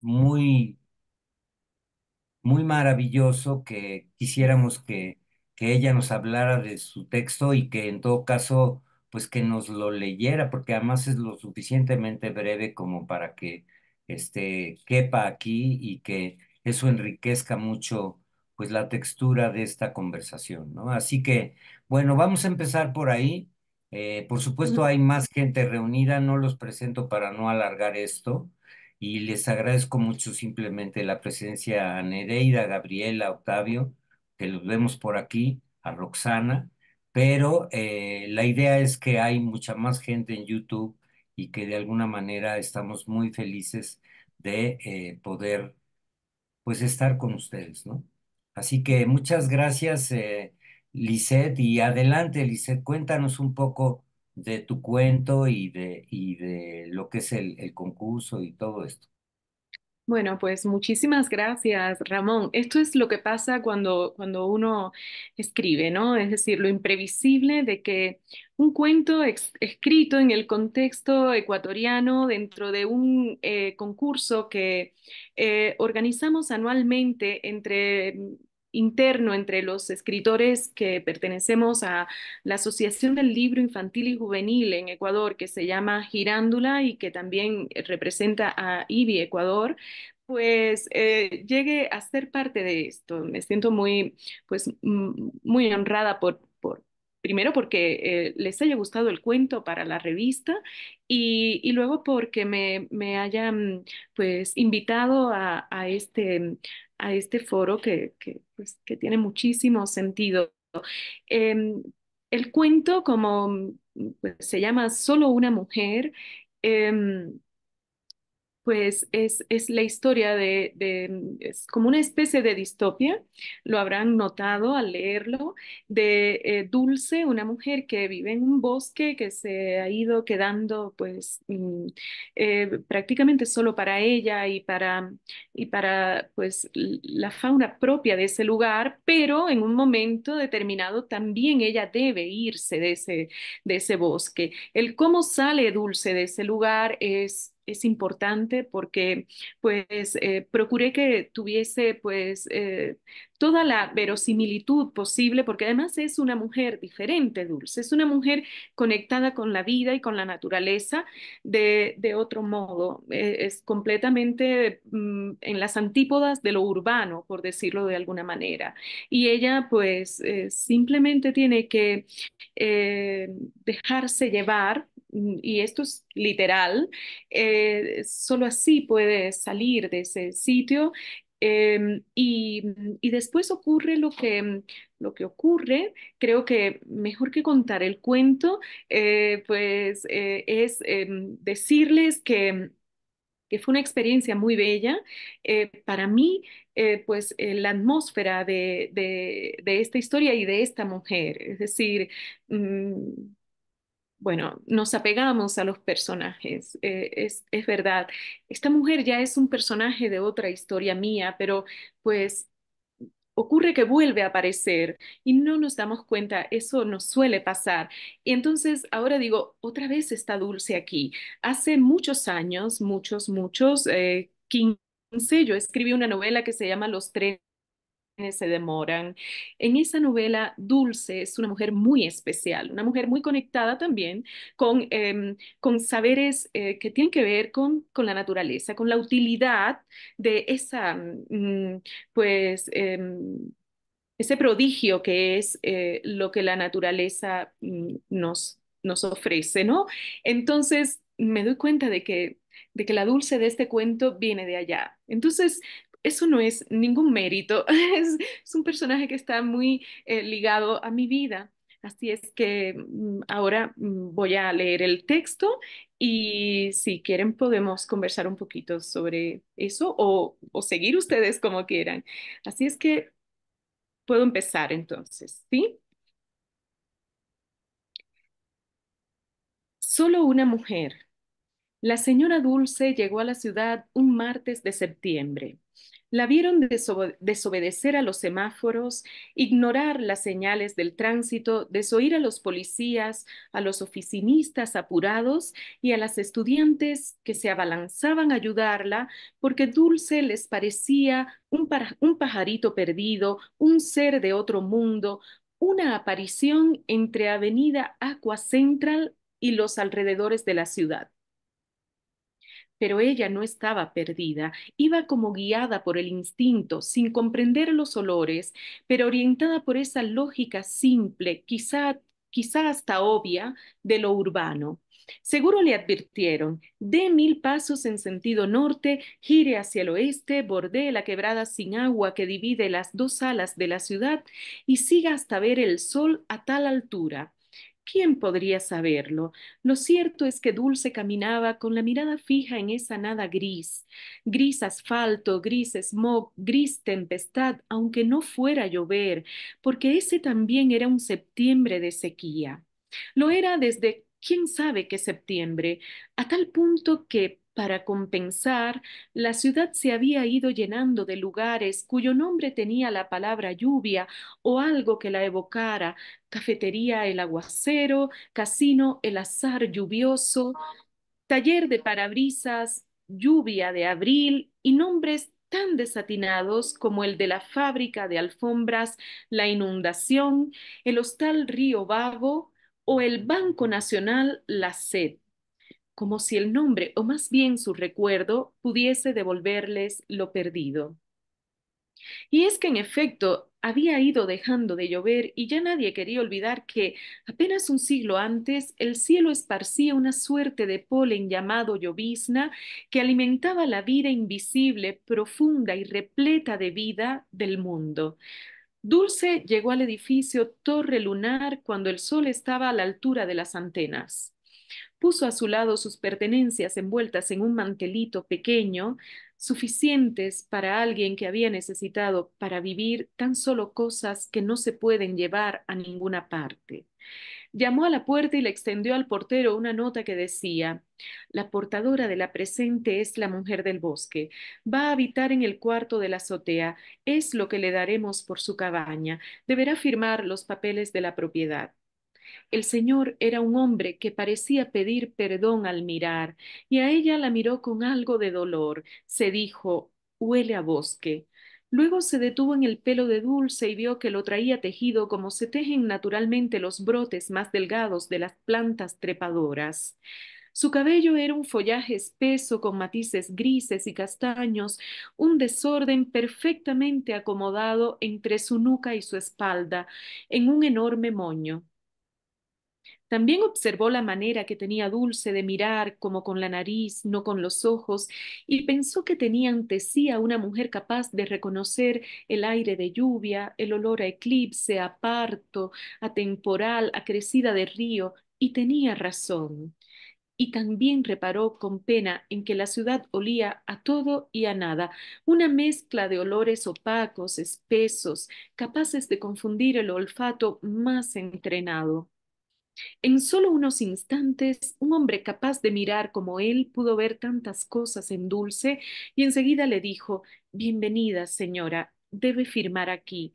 muy, muy maravilloso que quisiéramos que, que ella nos hablara de su texto y que en todo caso, pues que nos lo leyera, porque además es lo suficientemente breve como para que este, quepa aquí y que eso enriquezca mucho pues la textura de esta conversación, Así que, bueno, vamos a empezar por ahí. Eh, por supuesto, hay más gente reunida, no los presento para no alargar esto y les agradezco mucho simplemente la presencia a Nereida, a Gabriela, a Octavio, que los vemos por aquí, a Roxana, pero eh, la idea es que hay mucha más gente en YouTube y que de alguna manera estamos muy felices de eh, poder pues estar con ustedes, ¿no? Así que muchas gracias, eh, y adelante, Lisette, cuéntanos un poco de tu cuento y de, y de lo que es el, concurso y todo esto. Bueno, pues muchísimas gracias, Ramón. Esto es lo que pasa cuando, cuando uno escribe, ¿no? Es decir, lo imprevisible de que un cuento escrito en el contexto ecuatoriano dentro de un eh, concurso que eh, organizamos anualmente entre interno entre los escritores que pertenecemos a la Asociación del Libro Infantil y Juvenil en Ecuador, que se llama Girándula y que también representa a IBI Ecuador, pues eh, llegué a ser parte de esto. Me siento muy, pues, muy honrada por, por primero porque eh, les haya gustado el cuento para la revista y, y luego porque me, me hayan pues invitado a, a, este, a este foro que, pues, tiene muchísimo sentido. Em, el cuento, como pues, se llama Solo una mujer, em, pues es, es la historia de, es como una especie de distopia, lo habrán notado al leerlo, de eh, Dulce, una mujer que vive en un bosque que se ha ido quedando pues mm, eh, prácticamente solo para ella y para, y para pues la fauna propia de ese lugar, pero en un momento determinado también ella debe irse de ese, de ese bosque. El cómo sale Dulce de ese lugar es es importante porque pues eh, procuré que tuviese pues eh, toda la verosimilitud posible porque además es una mujer diferente, Dulce, es una mujer conectada con la vida y con la naturaleza de, otro modo, eh, es completamente mm, en las antípodas de lo urbano, por decirlo de alguna manera. Y ella pues simplemente tiene que dejarse llevar Mm, y esto es literal, eh, solo así puedes salir de ese sitio. Em, mm, y, después ocurre lo que, mm, lo que ocurre, creo que mejor que contar el cuento, eh, pues eh, es em, decirles que, fue una experiencia muy bella. para mí, pues la atmósfera de, esta historia y de esta mujer. Es decir, bueno, nos apegamos a los personajes, eh, es, verdad. Esta mujer ya es un personaje de otra historia mía, pero pues ocurre que vuelve a aparecer y no nos damos cuenta, eso nos suele pasar. Y entonces ahora digo, otra vez está Dulce aquí. Hace muchos años, muchos, muchos, 15, eh, yo escribí una novela que se llama Los Tres se demoran. En esa novela, Dulce es una mujer muy especial, una mujer muy conectada también con, em, con saberes eh, que tienen que ver con, con, la naturaleza, con la utilidad de esa, mm, pues, em, ese prodigio que es eh, lo que la naturaleza mm, nos, nos ofrece, ¿no? Entonces, me doy cuenta de que de que la dulce de este cuento viene de allá. Entonces, eso no es ningún mérito, es, un personaje que está muy eh, ligado a mi vida. Así es que mm, ahora mm, voy a leer el texto y si quieren podemos conversar un poquito sobre eso o, o seguir ustedes como quieran. Así es que puedo empezar entonces, ¿sí? Solo una mujer la señora Dulce llegó a la ciudad un martes de septiembre. La vieron desobedecer a los semáforos, ignorar las señales del tránsito, desoír a los policías, a los oficinistas apurados y a las estudiantes que se abalanzaban a ayudarla porque Dulce les parecía un, un pajarito perdido, un ser de otro mundo, una aparición entre Avenida Aqua Central y los alrededores de la ciudad. Pero ella no estaba perdida, iba como guiada por el instinto, sin comprender los olores, pero orientada por esa lógica simple, quizá, hasta obvia, de lo urbano. Seguro le advirtieron, dé mil pasos en sentido norte, gire hacia el oeste, bordee la quebrada sin agua que divide las dos alas de la ciudad y siga hasta ver el sol a tal altura. ¿Quién podría saberlo? Lo cierto es que Dulce caminaba con la mirada fija en esa nada gris, gris asfalto, gris smog, gris tempestad, aunque no fuera a llover, porque ese también era un septiembre de sequía. Lo era desde quién sabe qué septiembre, a tal punto que para compensar, la ciudad se había ido llenando de lugares cuyo nombre tenía la palabra lluvia o algo que la evocara, cafetería el aguacero, casino el azar lluvioso, taller de parabrisas, lluvia de abril y nombres tan desatinados como el de la fábrica de alfombras, la inundación, el hostal Río Vago o el Banco Nacional La Sed como si el nombre, o más bien su recuerdo, pudiese devolverles lo perdido. Y es que en efecto había ido dejando de llover y ya nadie quería olvidar que apenas un siglo antes el cielo esparcía una suerte de polen llamado llovizna que alimentaba la vida invisible, profunda y repleta de vida del mundo. Dulce llegó al edificio Torre Lunar cuando el sol estaba a la altura de las antenas. Puso a su lado sus pertenencias envueltas en un mantelito pequeño, suficientes para alguien que había necesitado para vivir tan solo cosas que no se pueden llevar a ninguna parte. Llamó a la puerta y le extendió al portero una nota que decía, La portadora de la presente es la mujer del bosque. Va a habitar en el cuarto de la azotea. Es lo que le daremos por su cabaña. Deberá firmar los papeles de la propiedad. El Señor era un hombre que parecía pedir perdón al mirar, y a ella la miró con algo de dolor. Se dijo, huele a bosque. Luego se detuvo en el pelo de Dulce y vio que lo traía tejido como se tejen naturalmente los brotes más delgados de las plantas trepadoras. Su cabello era un follaje espeso con matices grises y castaños, un desorden perfectamente acomodado entre su nuca y su espalda, en un enorme moño. También observó la manera que tenía Dulce de mirar como con la nariz, no con los ojos, y pensó que tenía ante sí a una mujer capaz de reconocer el aire de lluvia, el olor a eclipse, a parto, a temporal, a crecida de río, y tenía razón. Y también reparó con pena en que la ciudad olía a todo y a nada, una mezcla de olores opacos, espesos, capaces de confundir el olfato más entrenado. En solo unos instantes, un hombre capaz de mirar como él pudo ver tantas cosas en Dulce y enseguida le dijo, Bienvenida, señora, debe firmar aquí.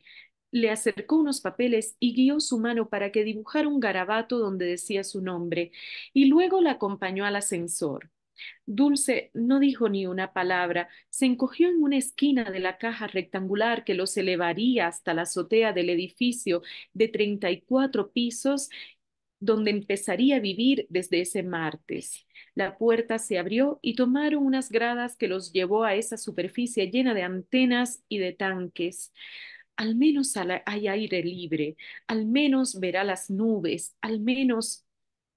Le acercó unos papeles y guió su mano para que dibujara un garabato donde decía su nombre, y luego la acompañó al ascensor. Dulce no dijo ni una palabra, se encogió en una esquina de la caja rectangular que los elevaría hasta la azotea del edificio de treinta y cuatro pisos donde empezaría a vivir desde ese martes. La puerta se abrió y tomaron unas gradas que los llevó a esa superficie llena de antenas y de tanques. Al menos hay aire libre, al menos verá las nubes, al menos...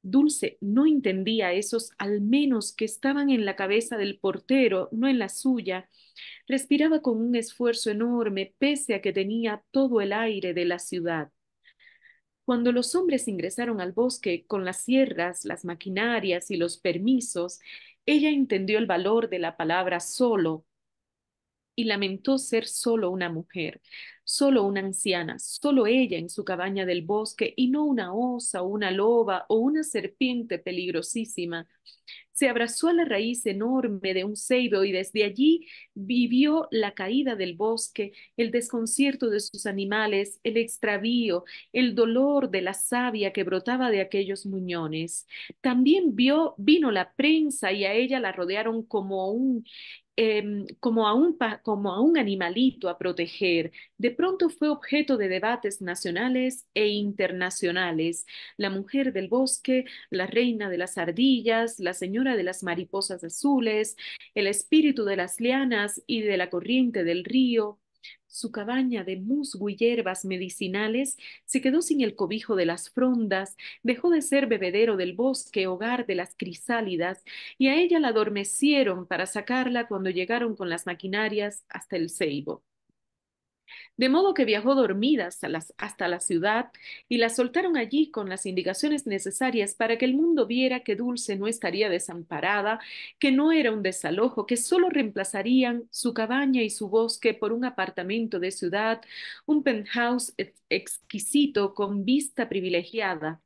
Dulce no entendía esos al menos que estaban en la cabeza del portero, no en la suya. Respiraba con un esfuerzo enorme, pese a que tenía todo el aire de la ciudad. Cuando los hombres ingresaron al bosque con las sierras, las maquinarias y los permisos, ella entendió el valor de la palabra solo y lamentó ser solo una mujer, solo una anciana, solo ella en su cabaña del bosque y no una osa una loba o una serpiente peligrosísima se abrazó a la raíz enorme de un ceibo y desde allí vivió la caída del bosque, el desconcierto de sus animales, el extravío, el dolor de la savia que brotaba de aquellos muñones. También vio, vino la prensa y a ella la rodearon como un Em, como, a un como a un animalito a proteger, de pronto fue objeto de debates nacionales e internacionales. La mujer del bosque, la reina de las ardillas, la señora de las mariposas azules, el espíritu de las lianas y de la corriente del río, su cabaña de musgo y hierbas medicinales se quedó sin el cobijo de las frondas, dejó de ser bebedero del bosque, hogar de las crisálidas, y a ella la adormecieron para sacarla cuando llegaron con las maquinarias hasta el ceibo. De modo que viajó dormidas hasta la ciudad y la soltaron allí con las indicaciones necesarias para que el mundo viera que Dulce no estaría desamparada, que no era un desalojo, que solo reemplazarían su cabaña y su bosque por un apartamento de ciudad, un penthouse exquisito con vista privilegiada.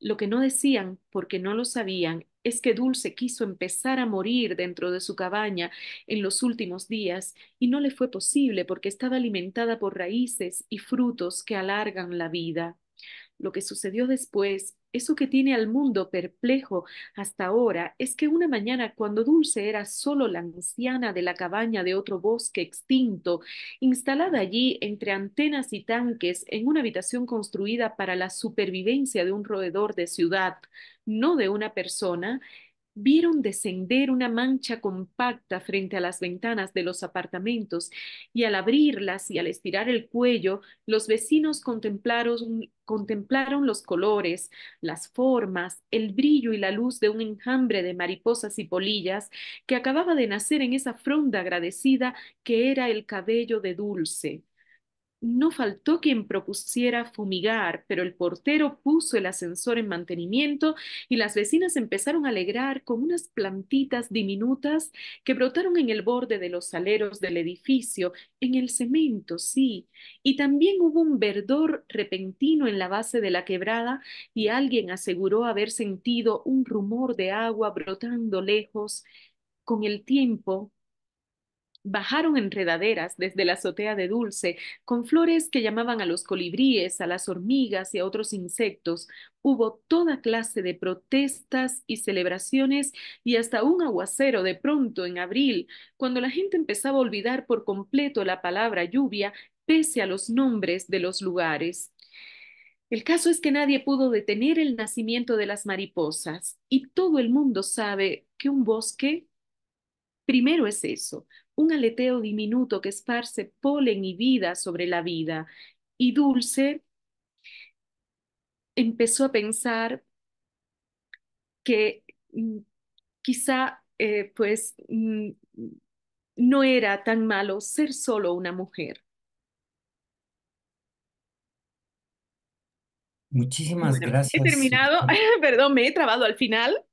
Lo que no decían, porque no lo sabían, es que Dulce quiso empezar a morir dentro de su cabaña en los últimos días y no le fue posible porque estaba alimentada por raíces y frutos que alargan la vida. Lo que sucedió después, eso que tiene al mundo perplejo hasta ahora, es que una mañana cuando Dulce era solo la anciana de la cabaña de otro bosque extinto, instalada allí entre antenas y tanques en una habitación construida para la supervivencia de un roedor de ciudad, no de una persona, vieron descender una mancha compacta frente a las ventanas de los apartamentos y al abrirlas y al estirar el cuello, los vecinos contemplaron, contemplaron los colores, las formas, el brillo y la luz de un enjambre de mariposas y polillas que acababa de nacer en esa fronda agradecida que era el cabello de Dulce. No faltó quien propusiera fumigar, pero el portero puso el ascensor en mantenimiento y las vecinas empezaron a alegrar con unas plantitas diminutas que brotaron en el borde de los aleros del edificio, en el cemento, sí, y también hubo un verdor repentino en la base de la quebrada y alguien aseguró haber sentido un rumor de agua brotando lejos. Con el tiempo bajaron enredaderas desde la azotea de dulce, con flores que llamaban a los colibríes, a las hormigas y a otros insectos. Hubo toda clase de protestas y celebraciones y hasta un aguacero de pronto en abril, cuando la gente empezaba a olvidar por completo la palabra lluvia pese a los nombres de los lugares. El caso es que nadie pudo detener el nacimiento de las mariposas y todo el mundo sabe que un bosque primero es eso, un aleteo diminuto que esparce polen y vida sobre la vida. Y Dulce empezó a pensar que mm, quizá eh, pues mm, no era tan malo ser solo una mujer. Muchísimas gracias. He terminado, perdón, me he trabado al final.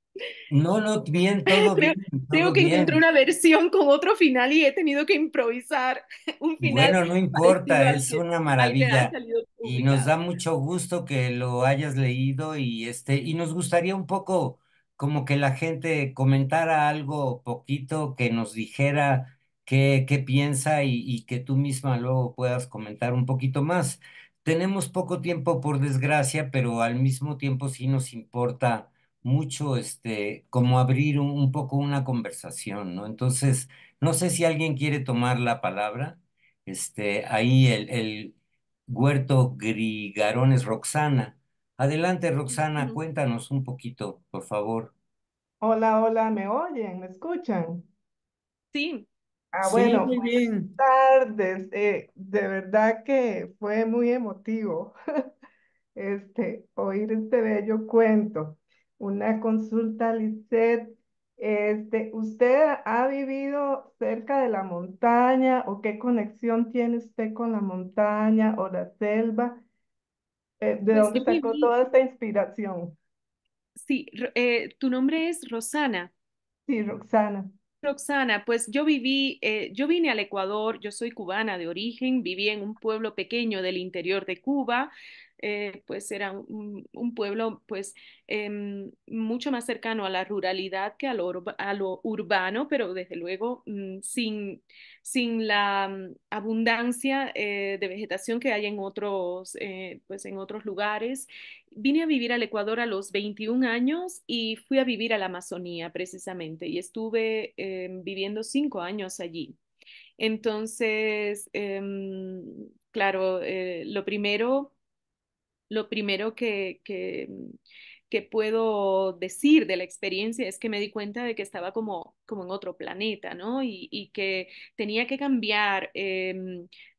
No, no, bien, todo Tengo que encontrar una versión con otro final y he tenido que improvisar un final. Bueno, no importa, es una maravilla. Y nos da mucho gusto que lo hayas leído y este, y nos gustaría un poco como que la gente comentara algo poquito, que nos dijera qué, qué piensa y, y que tú misma luego puedas comentar un poquito más. Tenemos poco tiempo, por desgracia, pero al mismo tiempo sí nos importa mucho este, como abrir un, poco una conversación, ¿no? Entonces, no sé si alguien quiere tomar la palabra. Este, ahí el, el huerto Grigarones, Roxana. Adelante, Roxana, cuéntanos un poquito, por favor. Hola, hola, ¿me oyen? ¿Me escuchan? Sí. Ah, bueno, muy bien. tardes. Eh, de verdad que fue muy emotivo este, oír este bello cuento. Una consulta, Lizette. Este, ¿usted ha vivido cerca de la montaña o qué conexión tiene usted con la montaña o la selva? Eh, ¿De pues dónde sacó toda esta inspiración? Sí, eh, tu nombre es Rosana. Sí, Roxana. Roxana, pues yo viví, eh, yo vine al Ecuador, yo soy cubana de origen, viví en un pueblo pequeño del interior de Cuba, eh, pues era un, pueblo pues em, mucho más cercano a la ruralidad que a lo, urbano, pero desde luego mm, sin, sin la mm, abundancia eh, de vegetación que hay en otros, eh, pues en otros lugares. Vine a vivir al Ecuador a los 21 años y fui a vivir a la Amazonía precisamente y estuve em, viviendo cinco años allí. Entonces, em, claro, lo primero lo primero que, que, puedo decir de la experiencia es que me di cuenta de que estaba como, como en otro planeta, ¿no? Y, y que tenía que cambiar eh,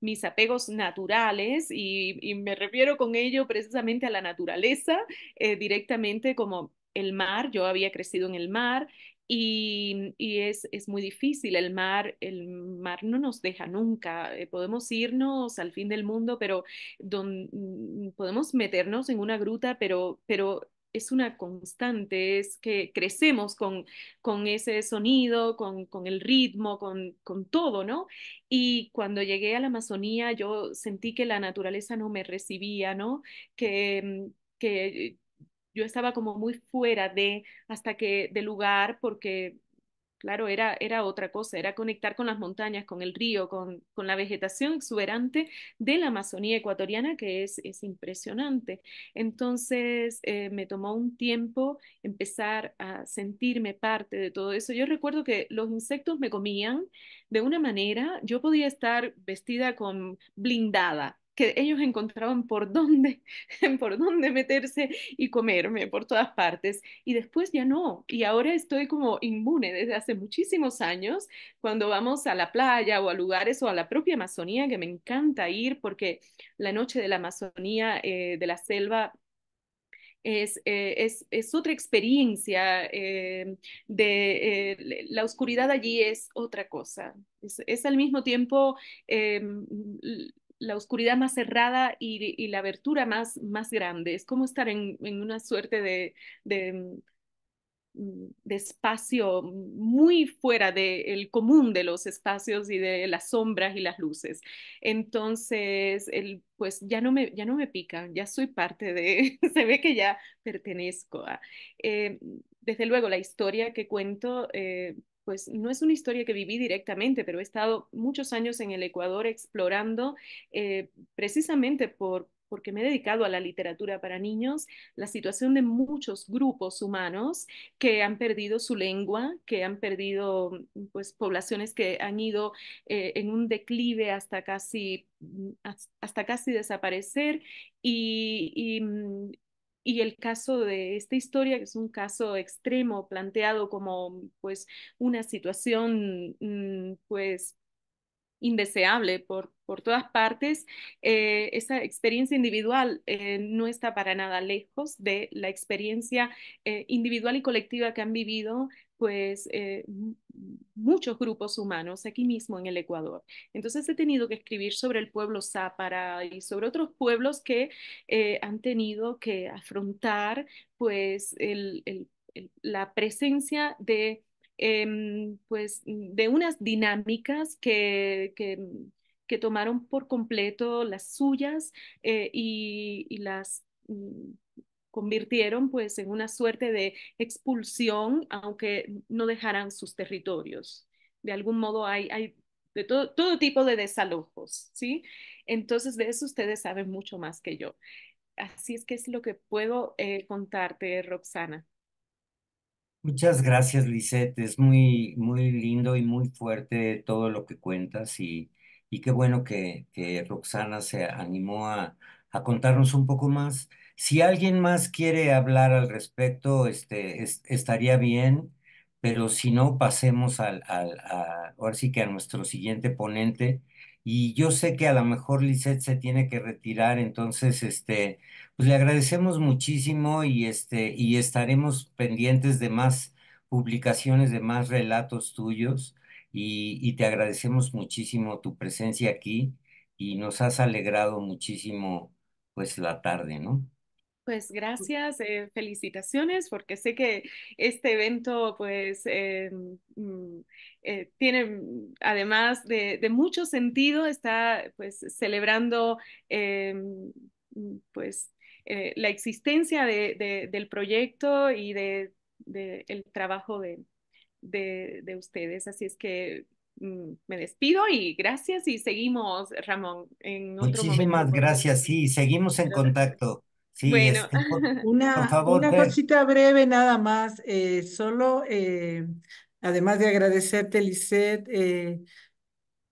mis apegos naturales y, me refiero con ello precisamente a la naturaleza, eh, directamente como el mar, yo había crecido en el mar y, y es, es, muy difícil, el mar, el mar no nos deja nunca, eh, podemos irnos al fin del mundo, pero don, mm, podemos meternos en una gruta, pero, pero es una constante, es que crecemos con, con ese sonido, con, con el ritmo, con, con, todo, ¿no? Y cuando llegué a la Amazonía yo sentí que la naturaleza no me recibía, ¿no? Que, mm, que yo estaba como muy fuera de, hasta que, de lugar, porque, claro, era, era otra cosa, era conectar con las montañas, con el río, con, la vegetación exuberante de la Amazonía ecuatoriana, que es, es impresionante. Entonces, eh, me tomó un tiempo empezar a sentirme parte de todo eso. Yo recuerdo que los insectos me comían de una manera, yo podía estar vestida con blindada que ellos encontraban por dónde, por dónde meterse y comerme por todas partes. Y después ya no. Y ahora estoy como inmune desde hace muchísimos años cuando vamos a la playa o a lugares o a la propia Amazonía, que me encanta ir porque la noche de la Amazonía, eh, de la selva, es, eh, es, otra experiencia, eh, de, la oscuridad allí es otra cosa. Es, es al mismo tiempo em, la oscuridad más cerrada y, la abertura más, más grande. Es como estar en, una suerte de, mm, de, espacio muy fuera del común de los espacios y de las sombras y las luces. Entonces, el, pues ya no, me, ya no me pican, ya soy parte de, se ve que ya pertenezco a... Eh, desde luego, la historia que cuento eh, pues no es una historia que viví directamente, pero he estado muchos años en el Ecuador explorando eh, precisamente por, porque me he dedicado a la literatura para niños, la situación de muchos grupos humanos que han perdido su lengua, que han perdido pues, poblaciones que han ido eh, en un declive hasta casi, mm, hasta casi desaparecer y mm, y el caso de esta historia, que es un caso extremo, planteado como pues una situación mm, pues indeseable por, por todas partes, eh, esa experiencia individual eh, no está para nada lejos de la experiencia eh, individual y colectiva que han vivido pues eh, muchos grupos humanos aquí mismo en el Ecuador. Entonces he tenido que escribir sobre el pueblo Zápara y sobre otros pueblos que eh, han tenido que afrontar pues la presencia de, em, pues, de unas dinámicas que, que tomaron por completo las suyas eh, y, las mm, convirtieron pues en una suerte de expulsión, aunque no dejaran sus territorios. De algún modo hay, hay de todo, todo tipo de desalojos, ¿sí? Entonces de eso ustedes saben mucho más que yo. Así es que es lo que puedo eh, contarte, Roxana. Muchas gracias, Lisette. Es muy, muy lindo y muy fuerte todo lo que cuentas y, y qué bueno que, que Roxana se animó a, a contarnos un poco más. Si alguien más quiere hablar al respecto, este, estaría bien, pero si no, pasemos al, al a, ahora sí que a nuestro siguiente ponente. Y yo sé que a lo mejor Lisette se tiene que retirar, entonces, este, pues le agradecemos muchísimo y, este, y estaremos pendientes de más publicaciones, de más relatos tuyos. Y, y, te agradecemos muchísimo tu presencia aquí y nos has alegrado muchísimo pues la tarde, ¿no? Pues mm. gracias, eh, felicitaciones, porque sé que este evento pues eh, mm, eh, tiene, mm, además de, mucho sentido, está pues celebrando pues la existencia del proyecto y de de, trabajo de, ustedes. Así es que me despido y gracias y seguimos, Ramón. En otro Muchísimas gracias, y seguimos en contacto bueno. una, una cosita breve nada más. Eh, solo, eh, además de agradecerte, Lisette, eh,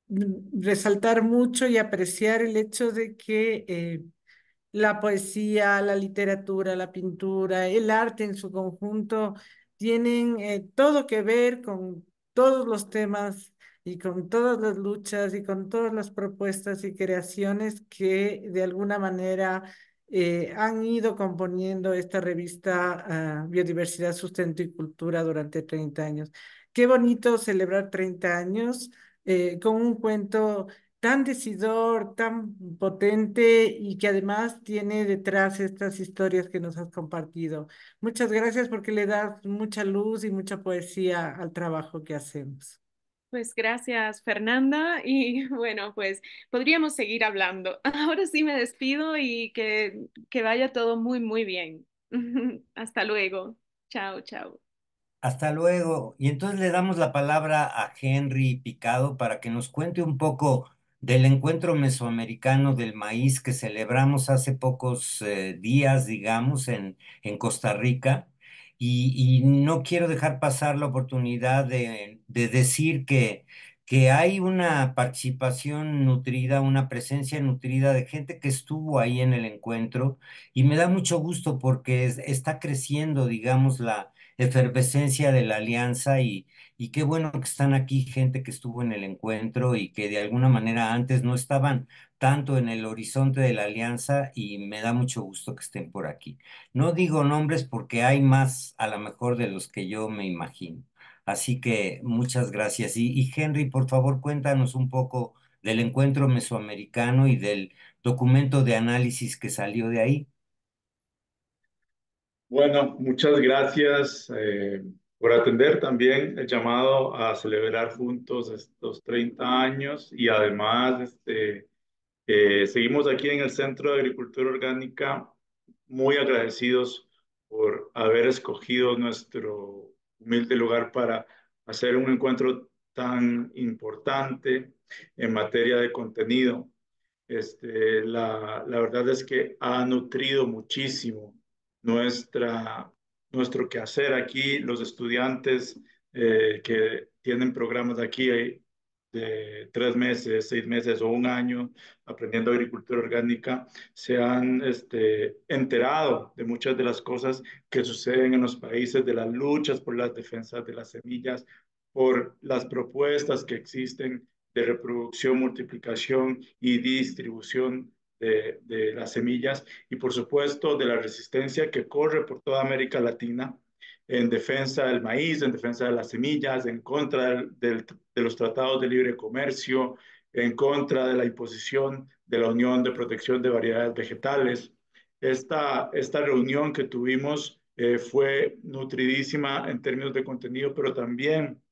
resaltar mucho y apreciar el hecho de que la poesía, la literatura, la pintura, el arte en su conjunto tienen todo que ver con todos los temas y con todas las luchas y con todas las propuestas y creaciones que de alguna manera eh, han ido componiendo esta revista ah, Biodiversidad, Sustento y Cultura durante 30 años. Qué bonito celebrar 30 años eh, con un cuento tan decidor, tan potente y que además tiene detrás estas historias que nos has compartido. Muchas gracias porque le das mucha luz y mucha poesía al trabajo que hacemos. Pues gracias, Fernanda. Y bueno, pues podríamos seguir hablando. Ahora sí me despido y que, que vaya todo muy, muy bien. Hasta luego. Chao, chao. Hasta luego. Y entonces le damos la palabra a Henry Picado para que nos cuente un poco del encuentro mesoamericano del maíz que celebramos hace pocos eh, días, digamos, en, en Costa Rica y, no quiero dejar pasar la oportunidad de, decir que, que, hay una participación nutrida, una presencia nutrida de gente que estuvo ahí en el encuentro y me da mucho gusto porque está creciendo, digamos, la efervescencia de la alianza y, y qué bueno que están aquí gente que estuvo en el encuentro y que de alguna manera antes no estaban tanto en el horizonte de la alianza y me da mucho gusto que estén por aquí. No digo nombres porque hay más a lo mejor de los que yo me imagino. Así que muchas gracias. Y, y Henry, por favor, cuéntanos un poco del encuentro mesoamericano y del documento de análisis que salió de ahí. Bueno, muchas gracias eh, por atender también el llamado a celebrar juntos estos 30 años y además este, eh, seguimos aquí en el Centro de Agricultura Orgánica muy agradecidos por haber escogido nuestro humilde lugar para hacer un encuentro tan importante en materia de contenido. Este, la, la verdad es que ha nutrido muchísimo nuestra, nuestro quehacer aquí, los estudiantes eh, que tienen programas aquí eh, de tres meses, seis meses o un año aprendiendo agricultura orgánica, se han este, enterado de muchas de las cosas que suceden en los países, de las luchas por las defensas de las semillas, por las propuestas que existen de reproducción, multiplicación y distribución de, de las semillas y por supuesto de la resistencia que corre por toda América Latina en defensa del maíz, en defensa de las semillas, en contra de los tratados de libre comercio, en contra de la imposición de la Unión de Protección de Variedades Vegetales. Esta, esta reunión que tuvimos eh, fue nutridísima en términos de contenido, pero también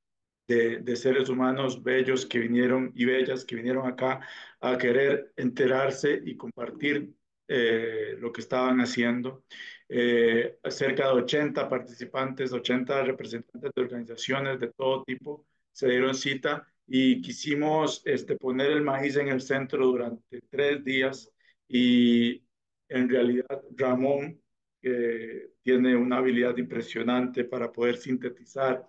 de, de, seres humanos bellos que vinieron y bellas que vinieron acá a querer enterarse y compartir eh, lo que estaban haciendo. Eh, cerca de 80 participantes, 80 representantes de organizaciones de todo tipo se dieron cita y quisimos este, poner el maíz en el centro durante tres días y en realidad Ramón que tiene una habilidad impresionante para poder sintetizar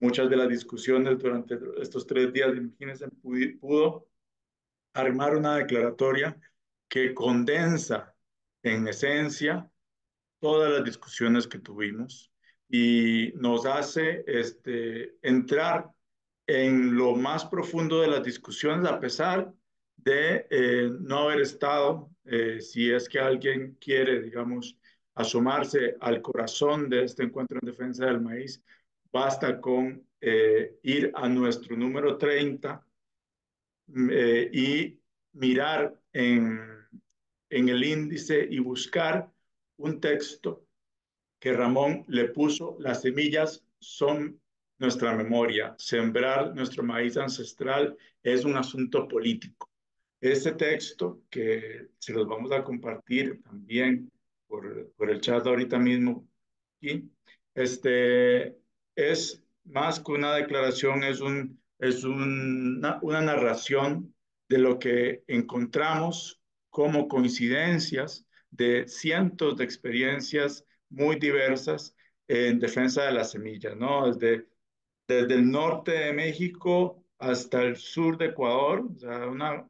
muchas de las discusiones durante estos tres días, imagínense, pudo armar una declaratoria que condensa en esencia todas las discusiones que tuvimos y nos hace este, entrar en lo más profundo de las discusiones a pesar de eh, no haber estado, eh, si es que alguien quiere, digamos, asomarse al corazón de este encuentro en defensa del maíz, basta con eh, ir a nuestro número 30 mm, y mirar en, en el índice y buscar un texto que Ramón le puso, las semillas son nuestra memoria, sembrar nuestro maíz ancestral es un asunto político. Este texto que se los vamos a compartir también por, el chat ahorita mismo, aquí, este, es más que una declaración, es, un, es una narración de lo que encontramos como coincidencias de cientos de experiencias muy diversas en defensa de las semillas, ¿no? Desde, desde el norte de México hasta el sur de Ecuador, una,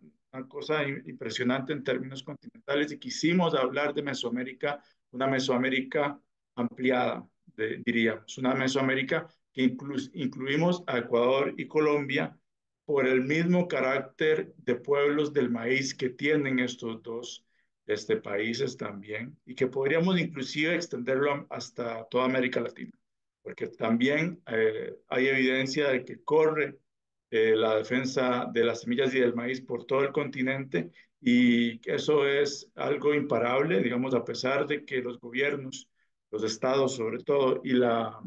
cosa impresionante en términos continentales y quisimos hablar de Mesoamérica, una Mesoamérica ampliada, diríamos, una Mesoamérica que incluimos a Ecuador y Colombia por el mismo carácter de pueblos del maíz que tienen estos dos este, países también, y que podríamos inclusive extenderlo hasta toda América Latina, porque también eh, hay evidencia de que corre eh, la defensa de las semillas y del maíz por todo el continente, y eso es algo imparable, digamos, a pesar de que los gobiernos, los estados sobre todo, y la,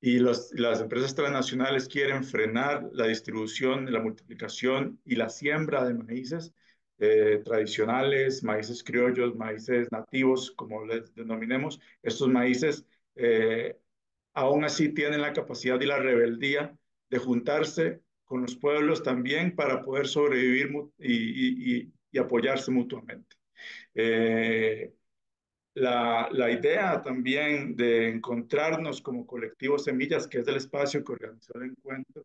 y las empresas transnacionales quieren frenar la distribución, la multiplicación y la siembra de maíces, eh, tradicionales, maíces criollos, maíces nativos, como les denominemos, estos maíces eh, aún así tienen la capacidad y la rebeldía de juntarse con los pueblos también para poder sobrevivir y, apoyarse mutuamente. Eh, la, la, idea también de encontrarnos como colectivo Semillas, que es el espacio que organizó el encuentro,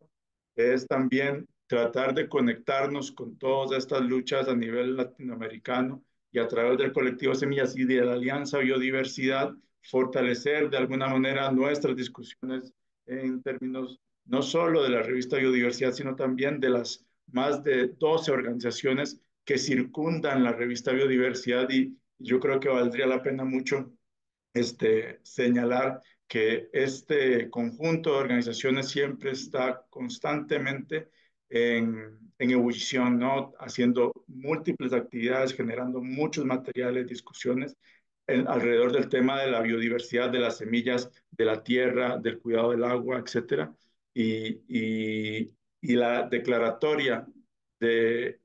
es también tratar de conectarnos con todas estas luchas a nivel latinoamericano y a través del colectivo Semillas y de la Alianza Biodiversidad, fortalecer de alguna manera nuestras discusiones en términos no solo de la revista Biodiversidad, sino también de las más de 12 organizaciones que circundan la revista Biodiversidad y yo creo que valdría la pena mucho este, señalar que este conjunto de organizaciones siempre está constantemente en, en ebullición, ¿no? haciendo múltiples actividades, generando muchos materiales, discusiones alrededor del tema de la biodiversidad, de las semillas, de la tierra, del cuidado del agua, etc. Y, la declaratoria de,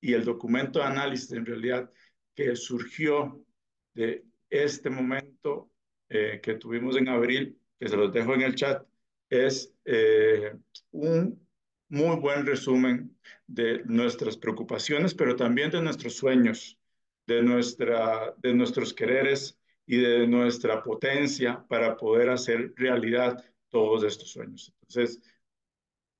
y el documento de análisis en realidad que surgió de este momento eh, que tuvimos en abril, que se los dejo en el chat, es eh, un muy buen resumen de nuestras preocupaciones, pero también de nuestros sueños, de, nuestra, de nuestros quereres y de nuestra potencia para poder hacer realidad todos estos sueños. Entonces,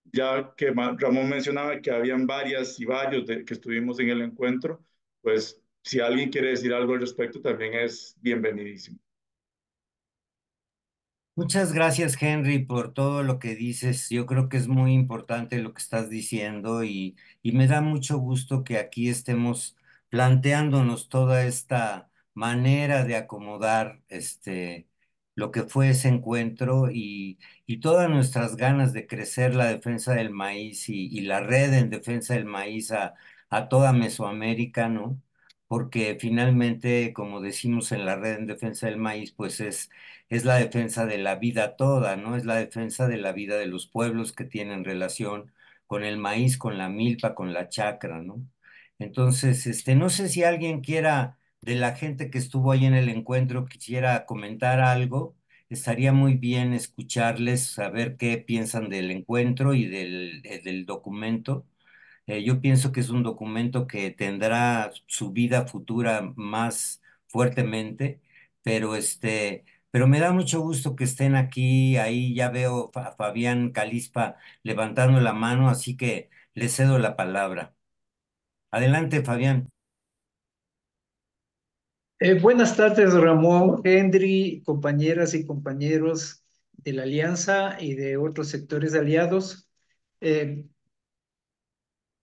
ya que Ramón mencionaba que habían varias y varios que estuvimos en el encuentro, pues si alguien quiere decir algo al respecto, también es bienvenidísimo. Muchas gracias, Henry, por todo lo que dices. Yo creo que es muy importante lo que estás diciendo y, me da mucho gusto que aquí estemos planteándonos toda esta manera de acomodar este, lo que fue ese encuentro y, todas nuestras ganas de crecer la defensa del maíz y, la red en defensa del maíz a, a toda Mesoamérica, ¿no? porque finalmente, como decimos en la red en defensa del maíz, pues es, es la defensa de la vida toda, ¿no? Es la defensa de la vida de los pueblos que tienen relación con el maíz, con la milpa, con la chacra, ¿no? Entonces, este, no sé si alguien quiera, de la gente que estuvo ahí en el encuentro, quisiera comentar algo. Estaría muy bien escucharles, saber qué piensan del encuentro y del, eh, del documento. Eh, yo pienso que es un documento que tendrá su vida futura más fuertemente, pero este, pero me da mucho gusto que estén aquí. Ahí ya veo a Fabián Calispa levantando la mano, así que le cedo la palabra. Adelante, Fabián. Eh, buenas tardes, Ramón, Henry, compañeras y compañeros de la Alianza y de otros sectores aliados. Eh,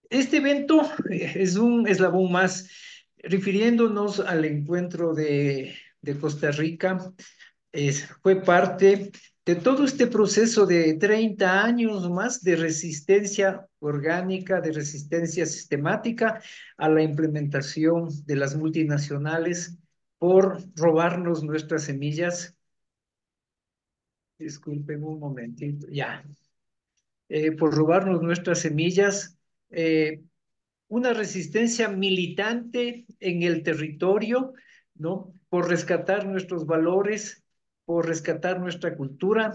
este evento es un eslabón más refiriéndonos al encuentro de, Costa Rica. fue parte de todo este proceso de 30 años más de resistencia orgánica, de resistencia sistemática a la implementación de las multinacionales por robarnos nuestras semillas. Disculpen un momentito, ya. Eh, por robarnos nuestras semillas eh, una resistencia militante en el territorio, ¿no? Por rescatar nuestros valores, por rescatar nuestra cultura,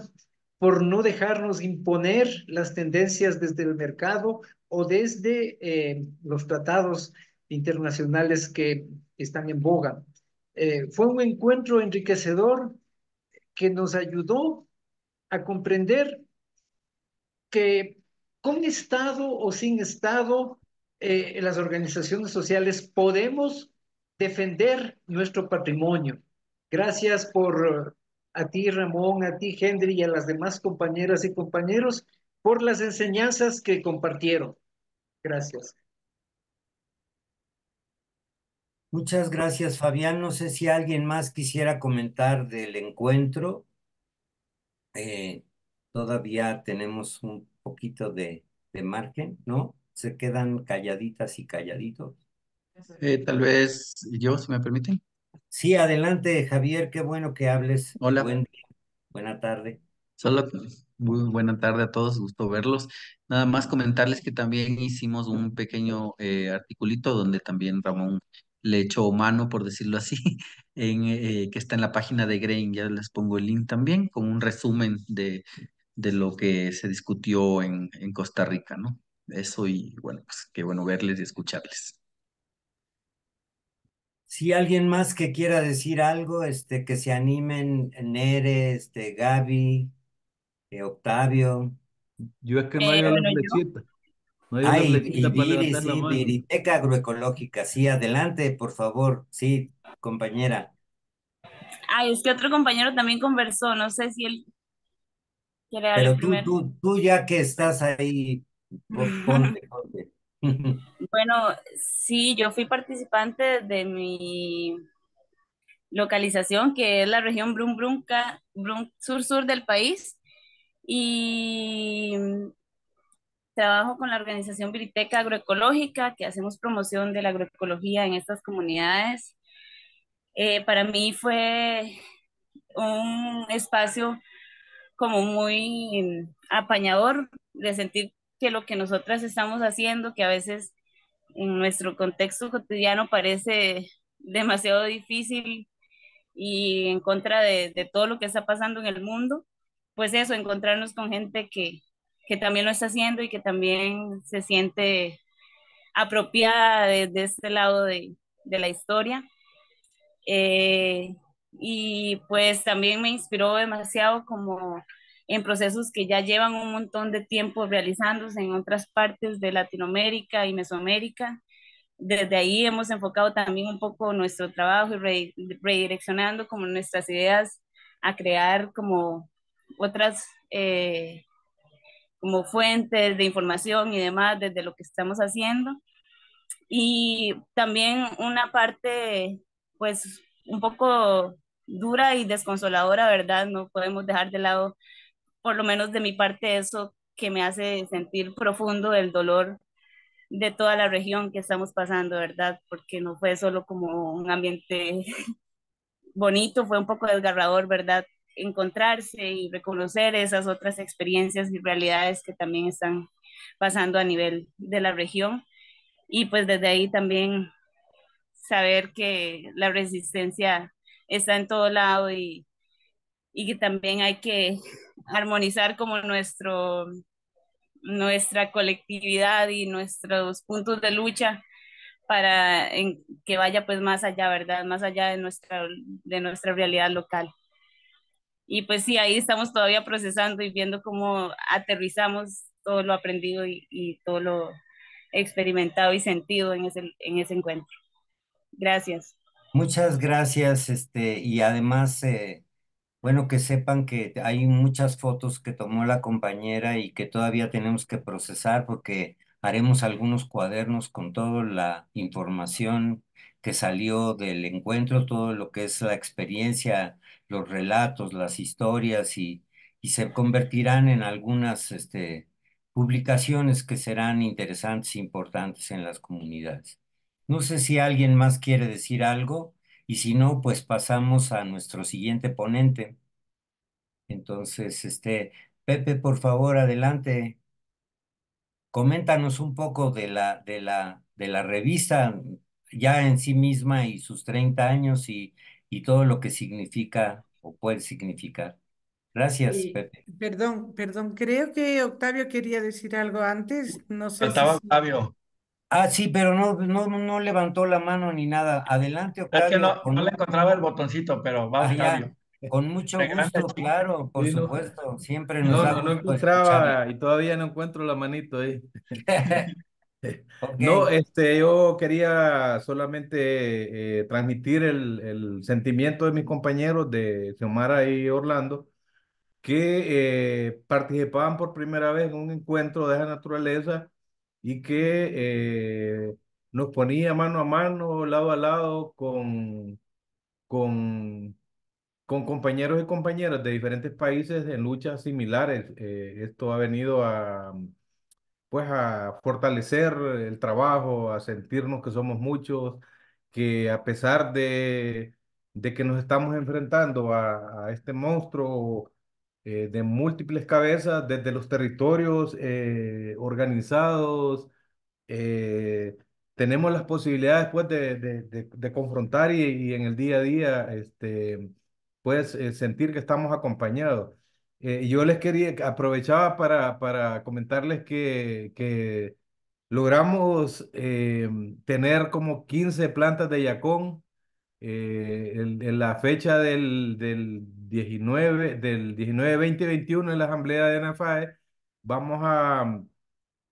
por no dejarnos imponer las tendencias desde el mercado o desde eh, los tratados internacionales que están en boga. Eh, fue un encuentro enriquecedor que nos ayudó a comprender que con Estado o sin Estado, eh, las organizaciones sociales podemos defender nuestro patrimonio. Gracias por a ti, Ramón, a ti, Henry, y a las demás compañeras y compañeros por las enseñanzas que compartieron. Gracias. Muchas gracias, Fabián. No sé si alguien más quisiera comentar del encuentro. Eh, todavía tenemos un poquito de, margen, ¿no? Se quedan calladitas y calladitos. Eh, tal vez yo, si me permiten. Sí, adelante, Javier, qué bueno que hables. Hola. Buena tarde. Solo muy buena tarde a todos, gusto verlos. Nada más comentarles que también hicimos un pequeño eh, articulito donde también Ramón le echó mano, por decirlo así, en, eh, que está en la página de Grain, ya les pongo el link también, con un resumen de de lo que se discutió en, en Costa Rica, ¿no? Eso y bueno, pues qué bueno verles y escucharles. Si alguien más que quiera decir algo, este, que se animen, Nere, este, Gaby, eh, Octavio. Yo es que no hay eh, No hay Ay, Agroecológica, sí, adelante, por favor, sí, compañera. Ay, ah, es que otro compañero también conversó, no sé si él pero tú, tú, ya que estás ahí, Bueno, sí, yo fui participante de mi localización, que es la región Brum Brunca, Sur Sur del país, y trabajo con la organización Viriteca Agroecológica, que hacemos promoción de la agroecología en estas comunidades. Eh, para mí fue un espacio como muy apañador de sentir que lo que nosotras estamos haciendo, que a veces en nuestro contexto cotidiano parece demasiado difícil y en contra de, todo lo que está pasando en el mundo, pues eso, encontrarnos con gente que, que también lo está haciendo y que también se siente apropiada de este lado de, de la historia. Eh, y pues también me inspiró demasiado como en procesos que ya llevan un montón de tiempo realizándose en otras partes de Latinoamérica y Mesoamérica. Desde ahí hemos enfocado también un poco nuestro trabajo y redireccionando como nuestras ideas a crear como otras eh, como fuentes de información y demás desde lo que estamos haciendo. Y también una parte pues un poco dura y desconsoladora, ¿verdad? No podemos dejar de lado, por lo menos de mi parte, eso que me hace sentir profundo el dolor de toda la región que estamos pasando, ¿verdad? Porque no fue solo como un ambiente bonito, fue un poco desgarrador, ¿verdad? Encontrarse y reconocer esas otras experiencias y realidades que también están pasando a nivel de la región. Y pues desde ahí también saber que la resistencia está en todo lado y, y que también hay que armonizar como nuestro, nuestra colectividad y nuestros puntos de lucha para que vaya pues más allá, ¿verdad? Más allá de nuestra, de nuestra realidad local. Y pues sí, ahí estamos todavía procesando y viendo cómo aterrizamos todo lo aprendido y, y todo lo experimentado y sentido en ese, en ese encuentro. Gracias. Muchas gracias, este, y además, eh, bueno, que sepan que hay muchas fotos que tomó la compañera y que todavía tenemos que procesar porque haremos algunos cuadernos con toda la información que salió del encuentro, todo lo que es la experiencia, los relatos, las historias y, se convertirán en algunas este, publicaciones que serán interesantes e importantes en las comunidades. No sé si alguien más quiere decir algo y si no, pues pasamos a nuestro siguiente ponente. Entonces, este, Pepe, por favor, adelante. Coméntanos un poco de la, de la, de la revista ya en sí misma y sus 30 años y, y todo lo que significa o puede significar. Gracias, Pepe. Perdón, perdón, creo que Octavio quería decir algo antes. No sé Octavio. Ah, sí, pero no, no, no levantó la mano ni nada. Adelante, Octavio. Es que no, le encontraba el botoncito, pero va, ah, Octavio. Con mucho gusto, claro, por supuesto. Siempre nos no, no, no encontraba y todavía no encuentro la manito ahí. No, este, yo quería solamente eh, transmitir el, el, sentimiento de mis compañeros de Xiomara y Orlando que eh, participaban por primera vez en un encuentro de esa naturaleza y que eh, nos ponía mano a mano, lado a lado con, con, con compañeros y compañeras de diferentes países en luchas similares. Eh, esto ha venido a, pues a fortalecer el trabajo, a sentirnos que somos muchos, que a pesar de, que nos estamos enfrentando a, a este monstruo eh, de múltiples cabezas, desde los territorios eh, organizados. Eh, tenemos las posibilidades pues, de, confrontar y, en el día a día este, pues, sentir que estamos acompañados. yo les quería, aprovechaba para, para comentarles que, que logramos tener como 15 plantas de yacón. en, la fecha del, 19, del 19, 20 y 21 en la Asamblea de NAFAE. Vamos a,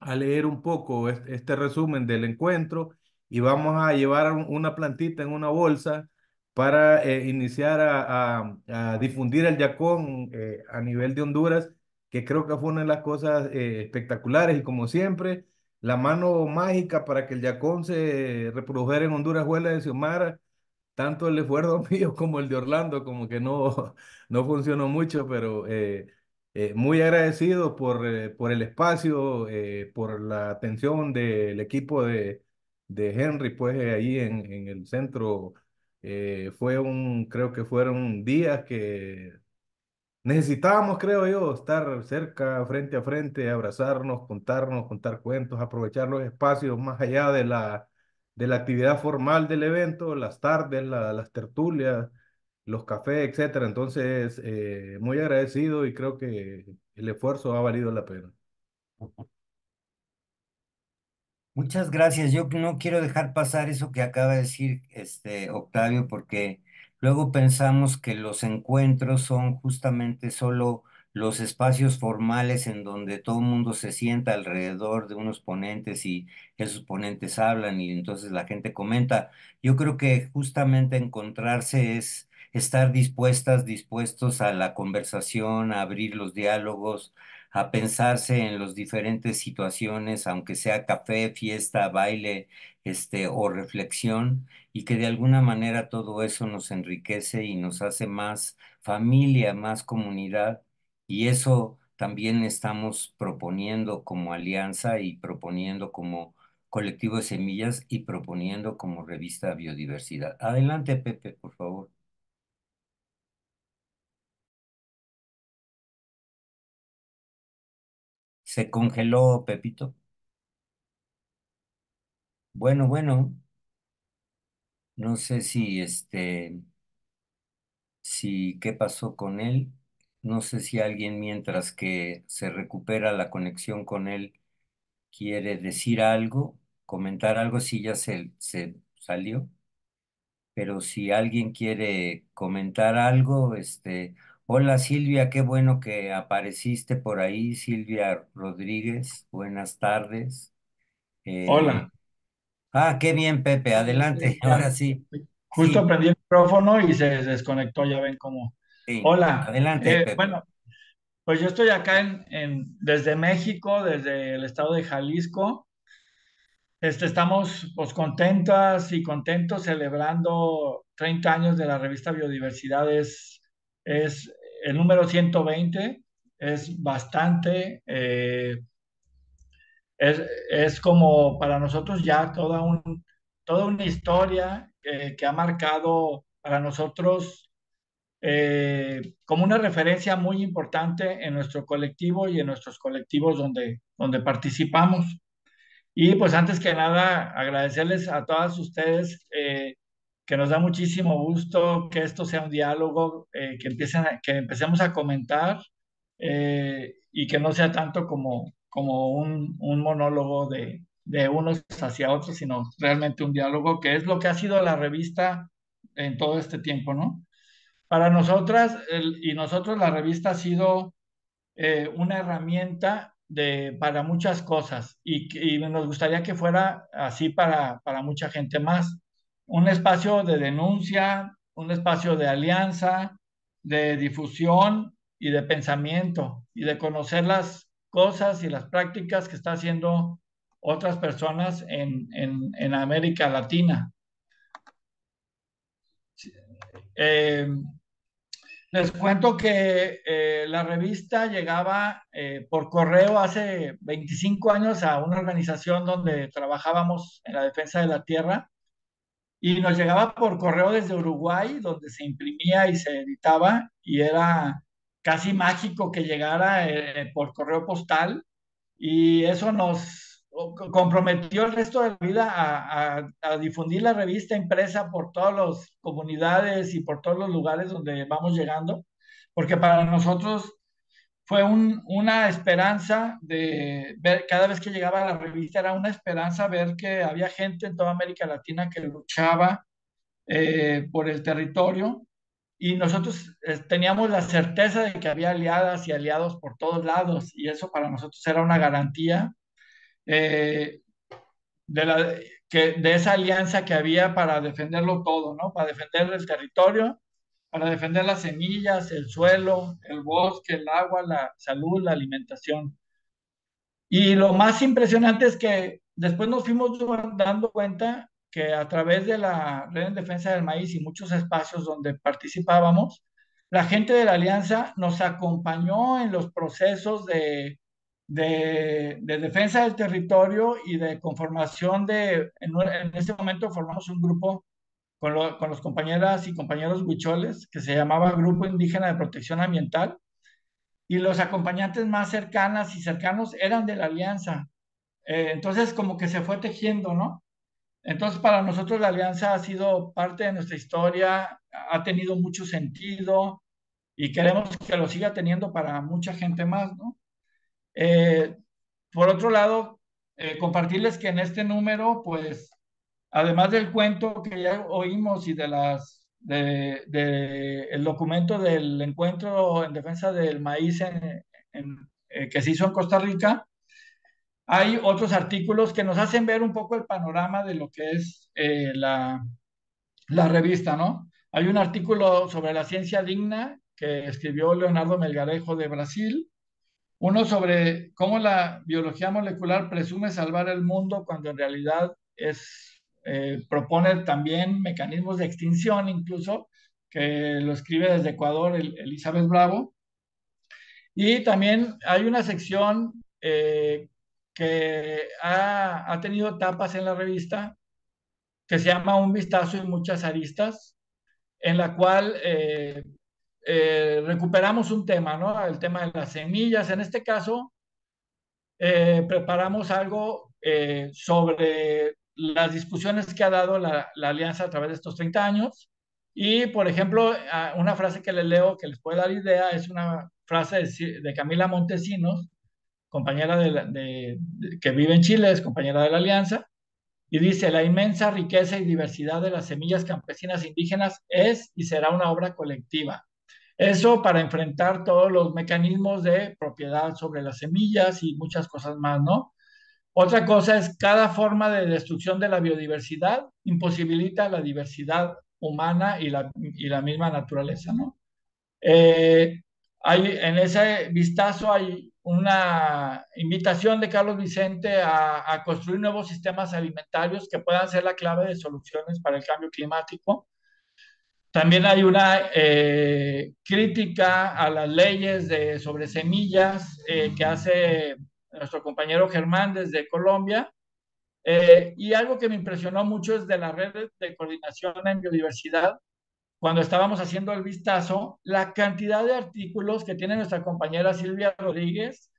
a leer un poco este, resumen del encuentro y vamos a llevar una plantita en una bolsa para eh, iniciar a, a, difundir el yacón eh, a nivel de Honduras, que creo que fue una de las cosas eh, espectaculares y como siempre, la mano mágica para que el yacón se reprodujera en Honduras fue la de Xiomara tanto el esfuerzo mío como el de Orlando, como que no, no funcionó mucho, pero eh, eh, muy agradecido por, eh, por el espacio, por la atención del equipo de, de Henry, pues ahí en, en el centro. fue un, creo que fueron días que necesitábamos, creo yo, estar cerca, frente a frente, abrazarnos, contarnos, contar cuentos, aprovechar los espacios más allá de la de la actividad formal del evento, las tardes, las tertulias, los cafés, etcétera. Entonces, eh, muy agradecido y creo que el esfuerzo ha valido la pena. Muchas gracias. Yo no quiero dejar pasar eso que acaba de decir este Octavio, porque luego pensamos que los encuentros son justamente solo los espacios formales en donde todo el mundo se sienta alrededor de unos ponentes y esos ponentes hablan y entonces la gente comenta. Yo creo que justamente encontrarse es estar dispuestas, dispuestos a la conversación, a abrir los diálogos, a pensarse en las diferentes situaciones, aunque sea café, fiesta, baile, este, o reflexión, y que de alguna manera todo eso nos enriquece y nos hace más familia, más comunidad, y eso también estamos proponiendo como alianza y proponiendo como colectivo de semillas y proponiendo como revista biodiversidad. Adelante, Pepe, por favor. Se congeló, Pepito. Bueno, bueno. No sé si este, si qué pasó con él. No sé si alguien, mientras que se recupera la conexión con él, quiere decir algo, comentar algo, si ya se, se salió. Pero si alguien quiere comentar algo, este, hola Silvia, qué bueno que apareciste por ahí, Silvia Rodríguez, buenas tardes. Eh, hola. Ah, qué bien, Pepe, adelante, ahora sí. Justo prendí el micrófono y se desconectó, ya ven cómo. Hola. Adelante. Eh, bueno, pues yo estoy acá en, desde México, desde el estado de Jalisco. Este, estamos pues, contentas y contentos celebrando 30 años de la revista Biodiversidad. Es, el número 120, es bastante. Eh, es, como para nosotros ya toda, un, toda una historia que ha marcado para nosotros eh, como una referencia muy importante en nuestro colectivo y en nuestros colectivos donde, donde participamos. Y pues antes que nada, agradecerles a todas ustedes eh, que nos da muchísimo gusto que esto sea un diálogo, eh, que, empiecen que empecemos a comentar y que no sea tanto como, como un, un monólogo de, de unos hacia otros, sino realmente un diálogo, que es lo que ha sido la revista en todo este tiempo, ¿no? Para nosotras y nosotros la revista ha sido eh, una herramienta de, para muchas cosas y, nos gustaría que fuera así para, mucha gente más. Un espacio de denuncia, un espacio de alianza, de difusión y de pensamiento y de conocer las cosas y las prácticas que están haciendo otras personas en, en, América Latina. Eh, les cuento que eh, la revista llegaba eh, por correo hace 25 años a una organización donde trabajábamos en la defensa de la tierra y nos llegaba por correo desde Uruguay, donde se imprimía y se editaba y era casi mágico que llegara eh, por correo postal y eso nos comprometió el resto de la vida a, difundir la revista impresa por todas las comunidades y por todos los lugares donde vamos llegando, porque para nosotros fue una esperanza de ver, cada vez que llegaba a la revista era una esperanza ver que había gente en toda América Latina que luchaba eh, por el territorio y nosotros eh, teníamos la certeza de que había aliadas y aliados por todos lados y eso para nosotros era una garantía eh, de, la, que, de esa alianza que había para defenderlo todo, ¿no? Para defender el territorio, para defender las semillas, el suelo, el bosque, el agua, la salud, la alimentación. Y lo más impresionante es que después nos fuimos dando cuenta que a través de la Red en Defensa del Maíz y muchos espacios donde participábamos, la gente de la alianza nos acompañó en los procesos de de, defensa del territorio y de conformación de, en, en este momento formamos un grupo con, los compañeras y compañeros huicholes que se llamaba Grupo Indígena de Protección Ambiental y los acompañantes más cercanas y cercanos eran de la alianza. Eh, entonces como que se fue tejiendo, ¿no? Entonces para nosotros la alianza ha sido parte de nuestra historia, ha tenido mucho sentido y queremos que lo siga teniendo para mucha gente más, ¿no? Eh, por otro lado, eh, compartirles que en este número, pues, además del cuento que ya oímos y de las de, el documento del encuentro en defensa del maíz eh, que se hizo en Costa Rica, hay otros artículos que nos hacen ver un poco el panorama de lo que es la, la revista, ¿no? Hay un artículo sobre la ciencia digna que escribió Leonardo Melgarejo de Brasil, uno sobre cómo la biología molecular presume salvar el mundo cuando en realidad es, eh, propone también mecanismos de extinción incluso, que lo escribe desde Ecuador el, Elizabeth Bravo. Y también hay una sección eh, que ha, tenido tapas en la revista que se llama Un vistazo y muchas aristas, en la cual eh, eh, recuperamos un tema, ¿no? El tema de las semillas. En este caso, eh, preparamos algo eh, sobre las discusiones que ha dado la, alianza a través de estos 30 años. Y, por ejemplo, una frase que les leo que les puede dar idea es una frase de, Camila Montesinos, compañera de, que vive en Chile, es compañera de la alianza, y dice, la inmensa riqueza y diversidad de las semillas campesinas e indígenas es y será una obra colectiva. Eso para enfrentar todos los mecanismos de propiedad sobre las semillas y muchas cosas más, ¿no? Otra cosa es cada forma de destrucción de la biodiversidad imposibilita la diversidad humana y la, misma naturaleza, ¿no? Eh, en ese vistazo hay una invitación de Carlos Vicente a construir nuevos sistemas alimentarios que puedan ser la clave de soluciones para el cambio climático también hay una eh, crítica a las leyes sobre semillas eh, que hace nuestro compañero Germán desde Colombia. Eh, y algo que me impresionó mucho es de las redes de coordinación en biodiversidad, cuando estábamos haciendo el vistazo, la cantidad de artículos que tiene nuestra compañera Silvia Rodríguez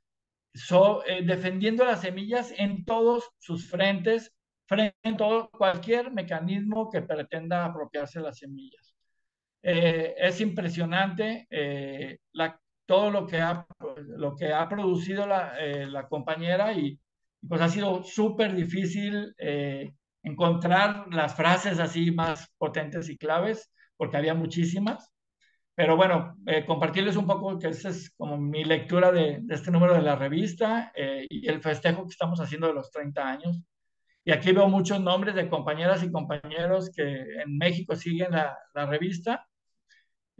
defendiendo las semillas en todos sus frentes, frente a cualquier mecanismo que pretenda apropiarse de las semillas. Eh, es impresionante eh, la, todo lo que ha, lo que ha producido la, eh, la compañera y pues ha sido súper difícil encontrar las frases así más potentes y claves porque había muchísimas. Pero bueno, compartirles un poco que esa es como mi lectura de, este número de la revista y el festejo que estamos haciendo de los 30 años. Y aquí veo muchos nombres de compañeras y compañeros que en México siguen la, la revista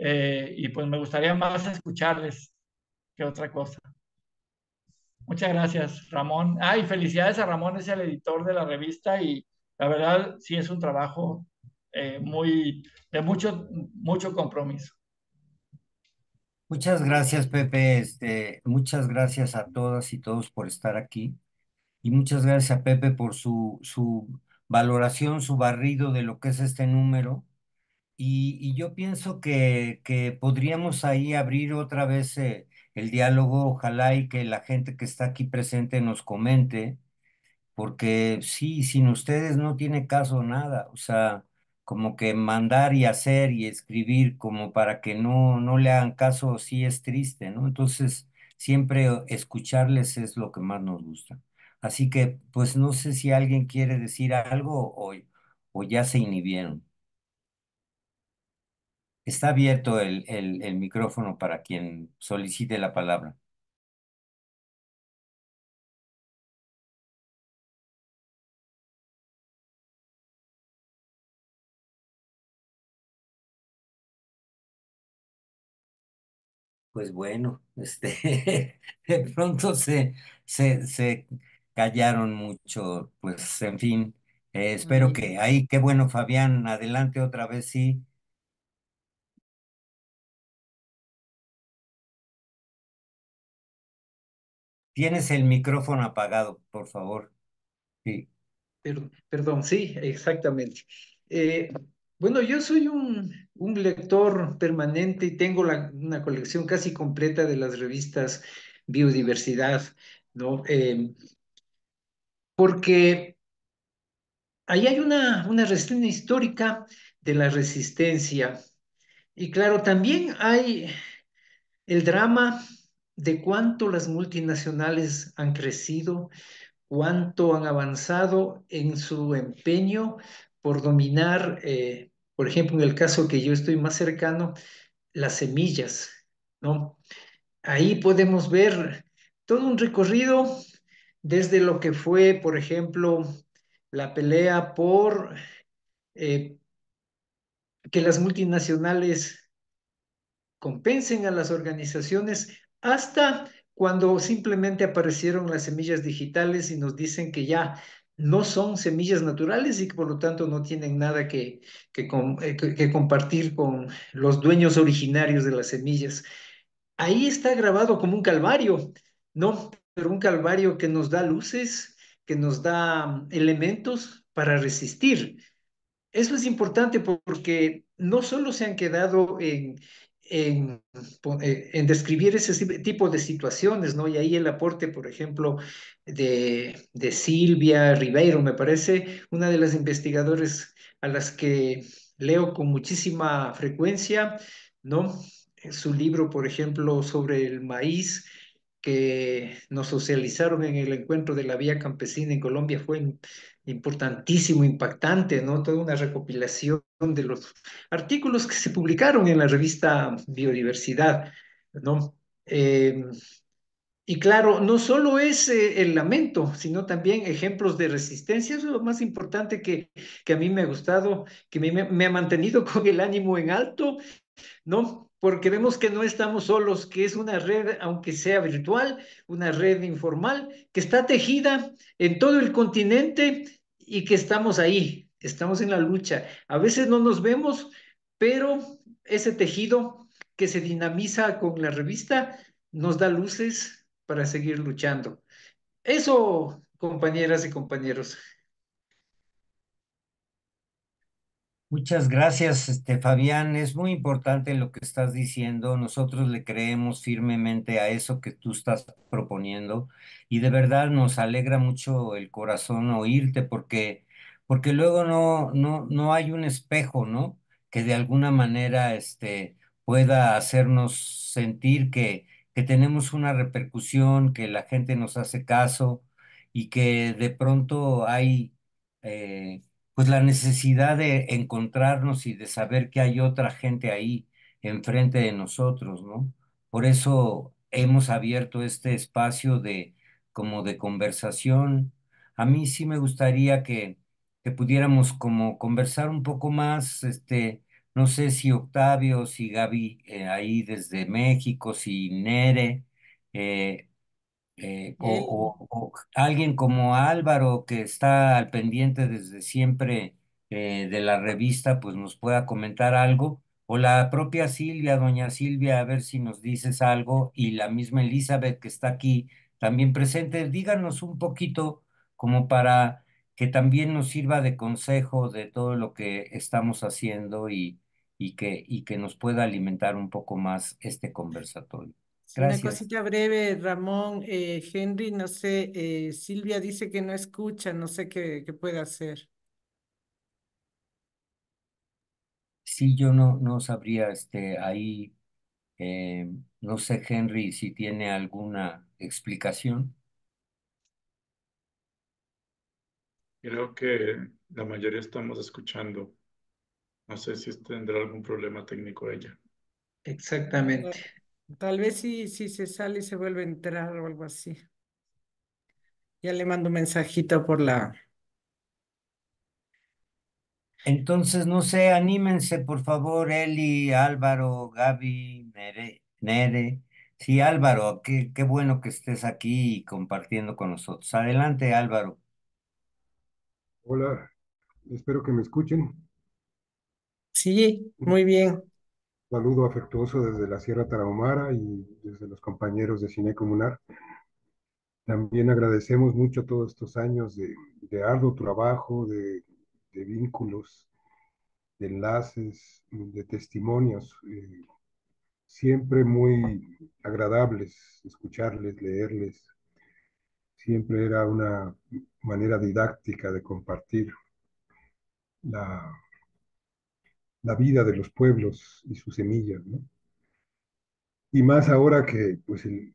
eh, y pues me gustaría más escucharles que otra cosa. Muchas gracias, Ramón. Ah, y felicidades a Ramón, es el editor de la revista y la verdad sí es un trabajo eh, muy, de mucho, mucho compromiso. Muchas gracias, Pepe. Este, muchas gracias a todas y todos por estar aquí. Y muchas gracias a Pepe por su valoración, su barrido de lo que es este número. Y, yo pienso que, podríamos ahí abrir otra vez eh, el diálogo, ojalá y que la gente que está aquí presente nos comente, porque sí, sin ustedes no tiene caso nada, o sea, como que mandar y hacer y escribir como para que no, no le hagan caso sí es triste, ¿no? Entonces, siempre escucharles es lo que más nos gusta. Así que, pues no sé si alguien quiere decir algo o ya se inhibieron. Está abierto el, micrófono para quien solicite la palabra. Pues bueno, este, de pronto se, se, callaron mucho, pues en fin, eh, espero que ahí, qué bueno Fabián, adelante otra vez, sí, Tienes el micrófono apagado, por favor. Sí. Perdón, sí, exactamente. Eh, bueno, yo soy un, un, lector permanente y tengo una colección casi completa de las revistas Biodiversidad, ¿no? Eh, porque ahí hay una, una histórica de la resistencia. Y claro, también hay el drama de cuánto las multinacionales han crecido, cuánto han avanzado en su empeño por dominar, eh, por ejemplo, en el caso que yo estoy más cercano, las semillas, ¿no? Ahí podemos ver todo un recorrido desde lo que fue, por ejemplo, la pelea por eh, que las multinacionales compensen a las organizaciones hasta cuando simplemente aparecieron las semillas digitales y nos dicen que ya no son semillas naturales y que por lo tanto no tienen nada eh, que, que, compartir con los dueños originarios de las semillas. Ahí está grabado como un calvario, ¿no? Pero un calvario que nos da luces, que nos da elementos para resistir. Eso es importante porque no solo se han quedado en, eh, en, describir ese tipo de situaciones, ¿no? Y ahí el aporte, por ejemplo, de, de Silvia Ribeiro, me parece una de las investigadoras a las que leo con muchísima frecuencia, ¿no? Eh, su libro, por ejemplo, sobre el maíz, que nos socializaron en el encuentro de la Vía Campesina en Colombia fue importantísimo, impactante, ¿no? Toda una recopilación de los artículos que se publicaron en la revista Biodiversidad, ¿no? Em, y claro, no solo es eh, el lamento, sino también ejemplos de resistencia. Eso es lo más importante que, que a mí me ha gustado, que me, me ha mantenido con el ánimo en alto, ¿no? porque vemos que no estamos solos, que es una red, aunque sea virtual, una red informal, que está tejida en todo el continente y que estamos ahí, estamos en la lucha. A veces no nos vemos, pero ese tejido que se dinamiza con la revista nos da luces para seguir luchando. Eso, compañeras y compañeros. Muchas gracias, este, Fabián. Es muy importante lo que estás diciendo. Nosotros le creemos firmemente a eso que tú estás proponiendo y de verdad nos alegra mucho el corazón oírte porque, porque luego no, no, no hay un espejo, ¿no? Que de alguna manera este, pueda hacernos sentir que, que tenemos una repercusión, que la gente nos hace caso y que de pronto hay... Eh, pues la necesidad de encontrarnos y de saber que hay otra gente ahí enfrente de nosotros, ¿no? Por eso hemos abierto este espacio de como de conversación. A mí sí me gustaría que, que pudiéramos como conversar un poco más, este, no sé si Octavio, si Gaby eh, ahí desde México, si Nere, eh, eh, eh, o, alguien como Álvaro, que está al pendiente desde siempre eh, de la revista, pues nos pueda comentar algo. O la propia Silvia, doña Silvia, a ver si nos dices algo. Y la misma Elizabeth, que está aquí también presente, díganos un poquito como para que también nos sirva de consejo de todo lo que estamos haciendo y, y y que nos pueda alimentar un poco más este conversatorio. Una cosita breve, Ramón, eh, Henry, no sé, eh, Silvia dice que no escucha, no sé qué, puede hacer. Sí, yo no, no sabría, este, ahí, eh, no sé, Henry, si tiene alguna explicación. Creo que la mayoría estamos escuchando. No sé si tendrá algún problema técnico ella. Exactamente. Tal vez si, se sale y se vuelve a entrar o algo así. Ya le mando un mensajito por la... Entonces, no sé, anímense, por favor, Eli, Álvaro, Gaby, Nere. Nere. Sí, Álvaro, qué, qué bueno que estés aquí compartiendo con nosotros. Adelante, Álvaro. Hola, espero que me escuchen. Sí, muy bien saludo afectuoso desde la Sierra Tarahumara y desde los compañeros de Cine Comunar. También agradecemos mucho todos estos años de, de arduo trabajo, de, vínculos, de enlaces, de testimonios, eh, siempre muy agradables escucharles, leerles. Siempre era una manera didáctica de compartir la, la vida de los pueblos y sus semillas, Y más ahora que pues, el,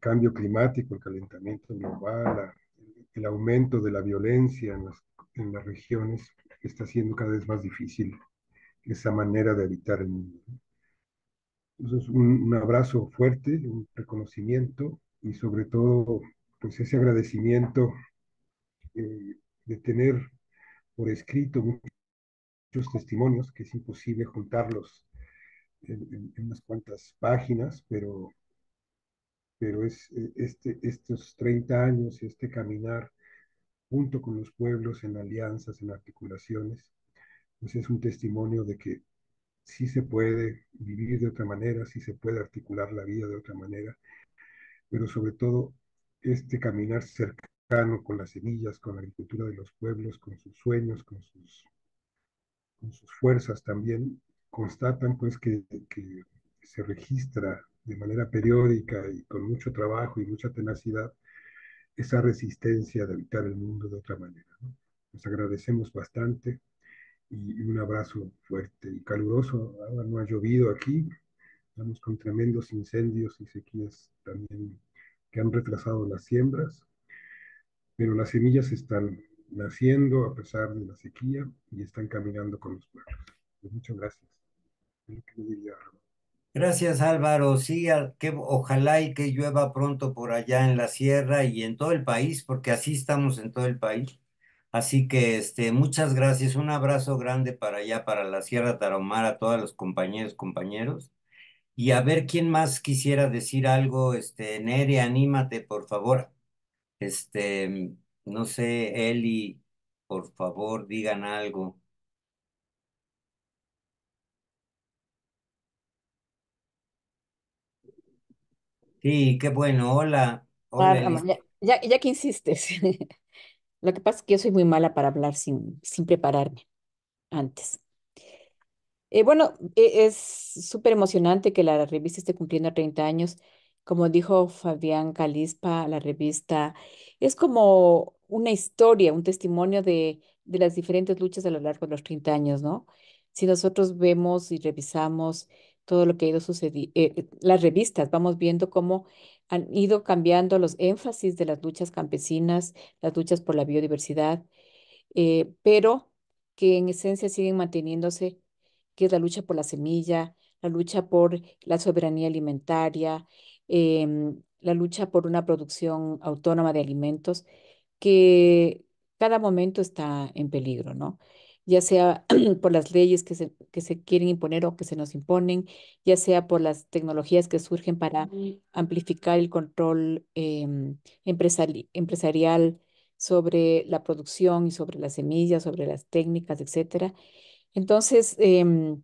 cambio climático, el calentamiento global, el aumento de la violencia en las, regiones está siendo cada vez más difícil esa manera de habitar el mundo. un, abrazo fuerte, un reconocimiento y sobre todo, pues ese agradecimiento eh, de tener por escrito muchos testimonios que es imposible juntarlos en, unas cuantas páginas, pero, pero es, e, este, estos 30 años y este caminar junto con los pueblos en alianzas, en articulaciones, pues es un testimonio de que sí se puede vivir de otra manera, sí se puede articular la vida de otra manera, pero sobre todo este caminar cercano con las semillas, con la agricultura de los pueblos, con sus sueños, con sus con sus fuerzas también constatan pues que, se registra de manera periódica y con mucho trabajo y mucha tenacidad esa resistencia de evitar el mundo de otra manera. Nos pues agradecemos bastante y un abrazo fuerte y caluroso. Ahora no ha llovido aquí, estamos con tremendos incendios y sequías también que han retrasado las siembras, pero las semillas están naciendo a pesar de la sequía y están caminando con los pueblos. Pues muchas gracias. Gracias Álvaro. Sí, que, ojalá y que llueva pronto por allá en la sierra y en todo el país, porque así estamos en todo el país. Así que este, muchas gracias. Un abrazo grande para allá, para la Sierra Tarahumara, a todos los compañeros, compañeros. Y a ver quién más quisiera decir algo. Este, Nere, anímate, por favor. Este, no sé, Eli, por favor, digan algo. Sí, qué bueno. Hola. ya, que insistes. Lo que pasa es que yo soy muy mala para hablar sin, sin prepararme antes. Eh, bueno, e, es súper emocionante que la revista esté cumpliendo 30 años. Como dijo Fabián Calispa, la revista es como una historia, un testimonio de, las diferentes luchas a lo largo de los 30 años, ¿no? Si nosotros vemos y revisamos todo lo que ha ido sucediendo, eh, eh, las revistas, vamos viendo cómo han ido cambiando los énfasis de las luchas campesinas, las luchas por la biodiversidad, eh, pero que en esencia siguen manteniéndose, que es la lucha por la semilla, la lucha por la soberanía alimentaria, em, la lucha por una producción autónoma de alimentos que cada momento está en peligro, ¿no? Ya sea por las leyes que se, que se quieren imponer o que se nos imponen, ya sea por las tecnologías que surgen para amplificar el control em, empresarial sobre la producción y sobre las semillas, sobre las técnicas, etc. Entonces, em,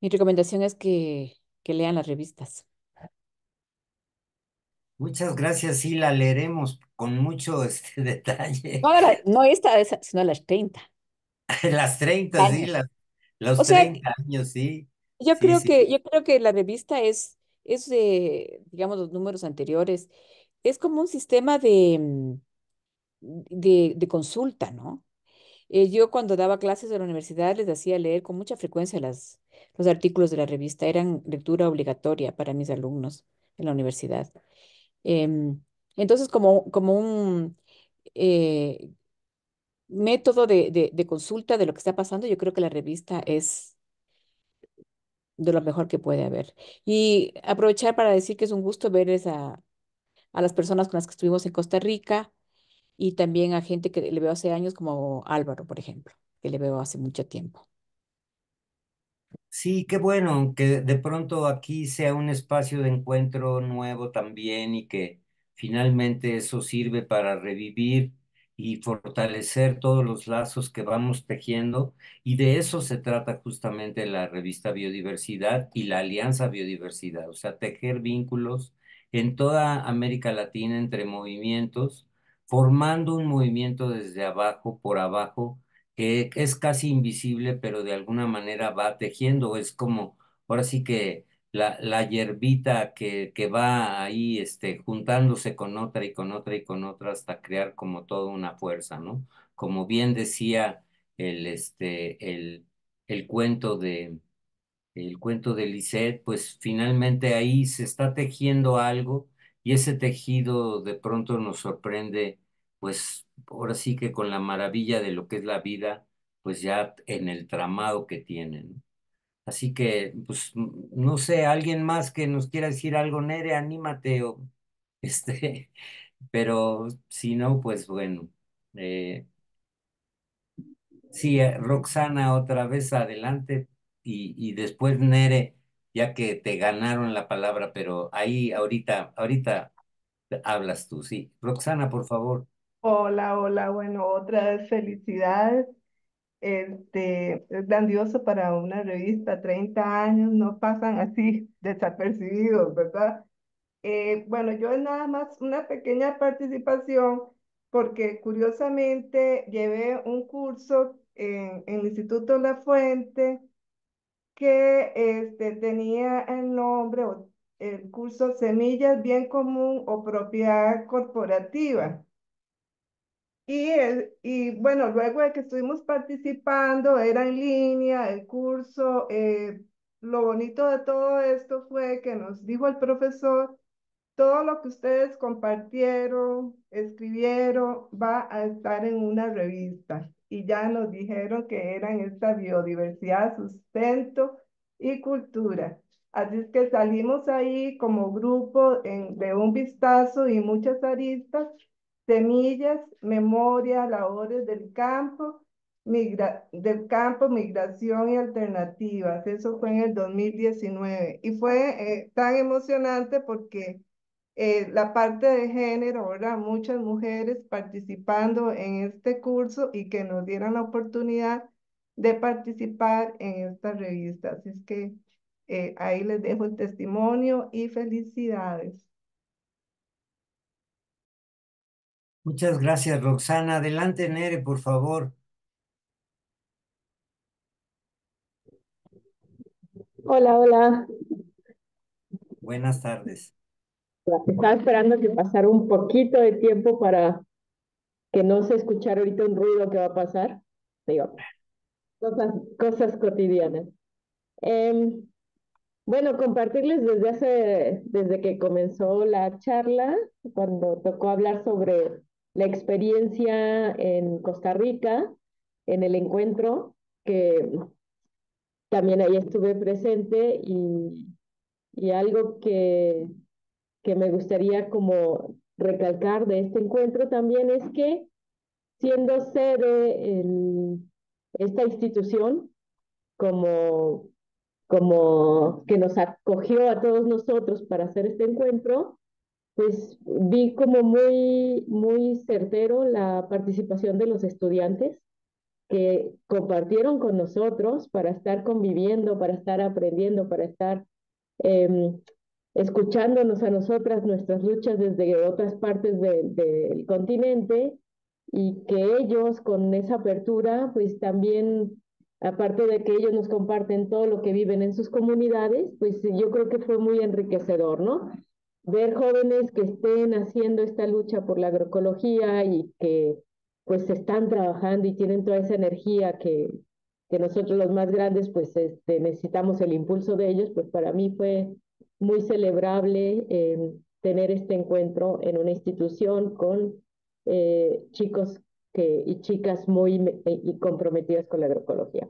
mi recomendación es que lean las revistas. Muchas gracias, sí, la leeremos con mucho este detalle. No, no esta, esa, sino las 30 Las 30, sí, los años, sí, yo creo que, yo creo que la revista es, es de, digamos, los números anteriores. Es como un sistema de, mm, de, consulta, ¿no? Eh, yo cuando daba clases en la universidad les hacía leer con mucha frecuencia las, los artículos de la revista. Eran lectura obligatoria para mis alumnos en la universidad. Em, entonces, como, como un eh, método de, consulta de lo que está pasando, yo creo que la revista es de lo mejor que puede haber. Y aprovechar para decir que es un gusto ver a las personas con las que estuvimos en Costa Rica y también a gente que le veo hace años como Álvaro, por ejemplo, que le veo hace mucho tiempo. Sí, qué bueno que de pronto aquí sea un espacio de encuentro nuevo también y que finalmente eso sirve para revivir y fortalecer todos los lazos que vamos tejiendo y de eso se trata justamente la revista Biodiversidad y la Alianza Biodiversidad, o sea, tejer vínculos en toda América Latina entre movimientos, formando un movimiento desde abajo, por abajo, que es casi invisible, pero de alguna manera va tejiendo, es como, ahora sí que la, la hierbita que, que va ahí este, juntándose con otra y con otra y con otra hasta crear como toda una fuerza, ¿no? Como bien decía el, este, el, el cuento de el cuento de Lisette, pues finalmente ahí se está tejiendo algo y ese tejido de pronto nos sorprende, pues ahora sí que con la maravilla de lo que es la vida, pues ya en el tramado que tienen. Así que, pues, no sé, alguien más que nos quiera decir algo, Nere, anímate, o, este, pero si no, pues bueno. Eh, sí, eh, Roxana, otra vez adelante, y, y después Nere, ya que te ganaron la palabra, pero ahí ahorita, ahorita hablas tú, sí. Roxana, por favor. Hola, hola, bueno, otra vez felicidades. Este, es grandioso para una revista, 30 años no pasan así desapercibidos, ¿verdad? Eh, bueno, yo es nada más una pequeña participación porque curiosamente llevé un curso en, el Instituto La Fuente que este, tenía el nombre, el curso Semillas Bien Común o Propiedad Corporativa. Y, bueno, luego de que estuvimos participando, era en línea, el curso, eh, lo bonito de todo esto fue que nos dijo el profesor, todo lo que ustedes compartieron, escribieron, va a estar en una revista. Y ya nos dijeron que eran esta biodiversidad, sustento y cultura. Así es que salimos ahí como grupo de un vistazo y muchas aristas semillas, memoria, labores del campo, del campo, migración y alternativas. Eso fue en el 2019 y fue eh, tan emocionante porque eh, la parte de género, ahora Muchas mujeres participando en este curso y que nos dieran la oportunidad de participar en esta revista. Así es que eh, ahí les dejo el testimonio y felicidades. Muchas gracias, Roxana. Adelante, Nere, por favor. Hola, hola. Buenas tardes. Estaba esperando que pasara un poquito de tiempo para que no se escuchara ahorita un ruido que va a pasar. Digo, cosas, cosas cotidianas. Em, bueno, compartirles desde hace, desde que comenzó la charla, cuando tocó hablar sobre la experiencia en Costa Rica, en el encuentro, que también ahí estuve presente y, algo que, que me gustaría como recalcar de este encuentro también es que siendo sede esta institución como, como que nos acogió a todos nosotros para hacer este encuentro, pues vi como muy, muy certero la participación de los estudiantes que compartieron con nosotros para estar conviviendo, para estar aprendiendo, para estar em, escuchándonos a nosotras nuestras luchas desde otras partes del continente y que ellos con esa apertura, pues también, aparte de que ellos nos comparten todo lo que viven en sus comunidades, pues yo creo que fue muy enriquecedor, ¿no? ver jóvenes que estén haciendo esta lucha por la agroecología y que pues están trabajando y tienen toda esa energía que, que nosotros los más grandes pues este, necesitamos el impulso de ellos, pues para mí fue muy celebrable em, tener este encuentro en una institución con eh, chicos que, y chicas muy comprometidas con la agroecología.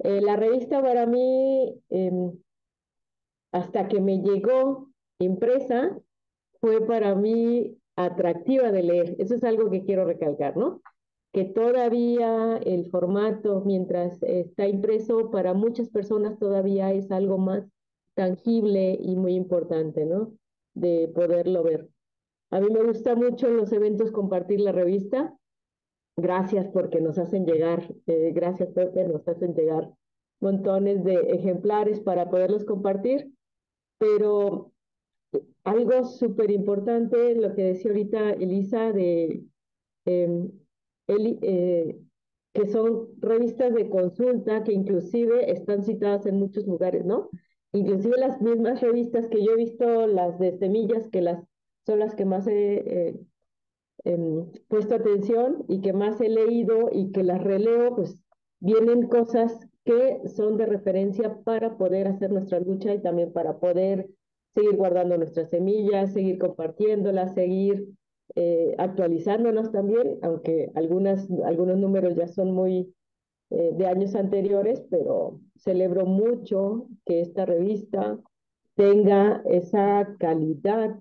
Eh, la revista para mí, em, hasta que me llegó impresa fue para mí atractiva de leer. Eso es algo que quiero recalcar, ¿no? Que todavía el formato, mientras está impreso, para muchas personas todavía es algo más tangible y muy importante, ¿no? De poderlo ver. A mí me gusta mucho en los eventos compartir la revista. Gracias porque nos hacen llegar, eh, gracias Pepe, nos hacen llegar montones de ejemplares para poderlos compartir. Pero algo súper importante, lo que decía ahorita Elisa, de em, eh, que son revistas de consulta que inclusive están citadas en muchos lugares, ¿no? Inclusive las mismas revistas que yo he visto, las de semillas, que las, son las que más he eh, em, puesto atención y que más he leído y que las releo, pues vienen cosas que son de referencia para poder hacer nuestra lucha y también para poder seguir guardando nuestras semillas, seguir compartiéndolas, seguir eh, actualizándonos también, aunque algunas, algunos números ya son muy eh, de años anteriores, pero celebro mucho que esta revista tenga esa calidad,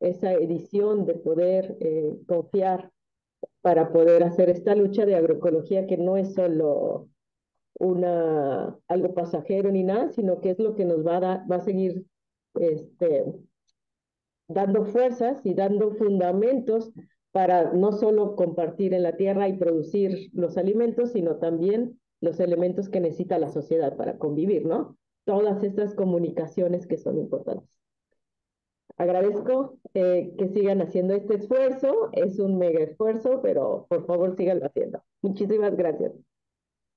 esa edición de poder eh, confiar para poder hacer esta lucha de agroecología que no es solo una, algo pasajero ni nada, sino que es lo que nos va va a seguir este, dando fuerzas y dando fundamentos para no solo compartir en la tierra y producir los alimentos, sino también los elementos que necesita la sociedad para convivir, ¿no? Todas estas comunicaciones que son importantes. Agradezco eh, que sigan haciendo este esfuerzo, es un mega esfuerzo, pero por favor sigan haciendo. Muchísimas gracias.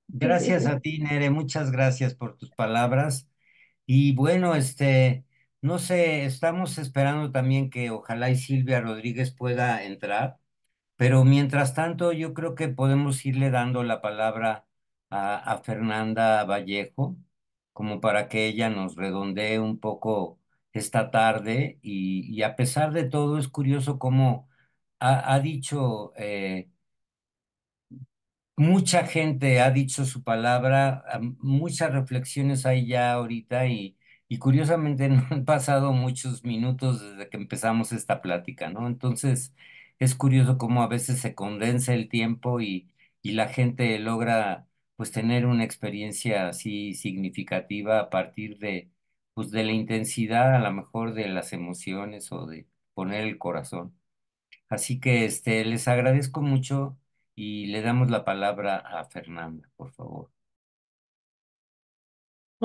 Gracias a ti, Nere, muchas gracias por tus palabras. Y bueno, este, no sé, estamos esperando también que ojalá y Silvia Rodríguez pueda entrar, pero mientras tanto yo creo que podemos irle dando la palabra a, Fernanda Vallejo, como para que ella nos redondee un poco esta tarde y, a pesar de todo es curioso cómo ha, dicho, eh, mucha gente ha dicho su palabra, muchas reflexiones hay ya ahorita y y curiosamente no han pasado muchos minutos desde que empezamos esta plática, ¿no? Entonces, es curioso cómo a veces se condensa el tiempo y, la gente logra pues tener una experiencia así significativa a partir de pues, de la intensidad a lo mejor de las emociones o de poner el corazón. Así que este les agradezco mucho y le damos la palabra a Fernanda, por favor.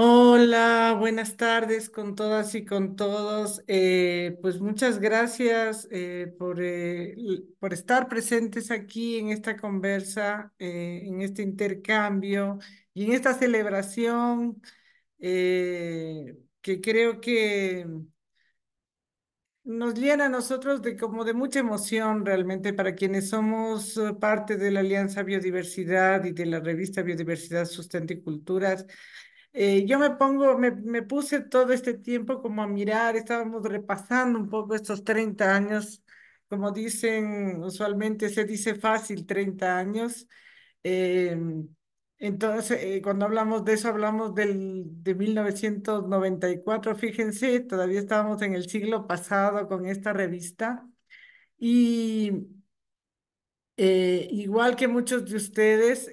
Hola, buenas tardes con todas y con todos. Eh, pues muchas gracias eh, por, eh, por, estar presentes aquí en esta conversa, en este intercambio y en esta celebración que creo que nos llena a nosotros de como de mucha emoción realmente para quienes somos parte de la Alianza Biodiversidad y de la revista Biodiversidad Sustenticulturas. Eh, yo me pongo, me, me, puse todo este tiempo como a mirar, estábamos repasando un poco estos 30 años, como dicen usualmente, se dice fácil 30 años. Eh, entonces, eh, cuando hablamos de eso, hablamos del, de 1994, fíjense, todavía estábamos en el siglo pasado con esta revista. Y igual que muchos de ustedes,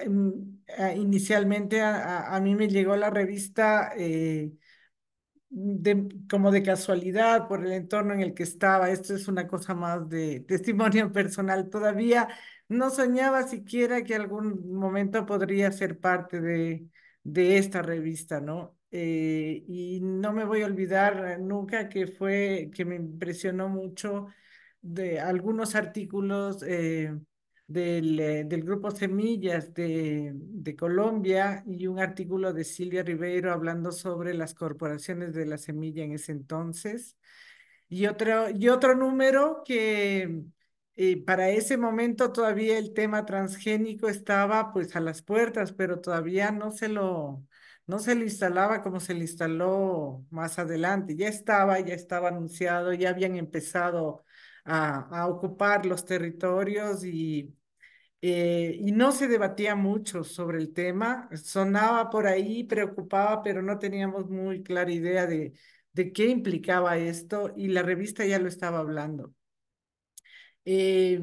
eh, inicialmente a, mí me llegó la revista eh, como de casualidad por el entorno en el que estaba. Esto es una cosa más de testimonio personal. Todavía no soñaba siquiera que algún momento podría ser parte de, de esta revista, ¿no? Eh, y no me voy a olvidar nunca que fue, que me impresionó mucho de algunos artículos. Eh, del, eh, del grupo Semillas de, de, Colombia y un artículo de Silvia Ribeiro hablando sobre las corporaciones de la semilla en ese entonces. Y otro, y otro número que eh, para ese momento todavía el tema transgénico estaba pues a las puertas, pero todavía no se lo, no se instalaba como se le instaló más adelante. Ya estaba, ya estaba anunciado, ya habían empezado a, a ocupar los territorios y eh, y no se debatía mucho sobre el tema, sonaba por ahí, preocupaba, pero no teníamos muy clara idea de, de qué implicaba esto y la revista ya lo estaba hablando. Eh,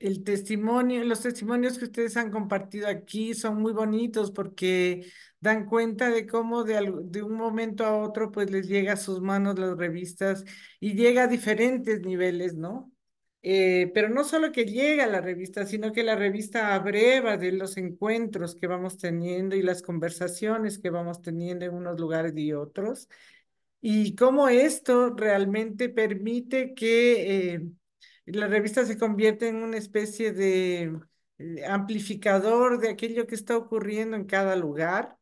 el testimonio, los testimonios que ustedes han compartido aquí son muy bonitos porque dan cuenta de cómo de, de un momento a otro pues les llega a sus manos las revistas y llega a diferentes niveles, ¿no? Eh, pero no solo que llega a la revista, sino que la revista abreva de los encuentros que vamos teniendo y las conversaciones que vamos teniendo en unos lugares y otros, y cómo esto realmente permite que eh, la revista se convierta en una especie de eh, amplificador de aquello que está ocurriendo en cada lugar.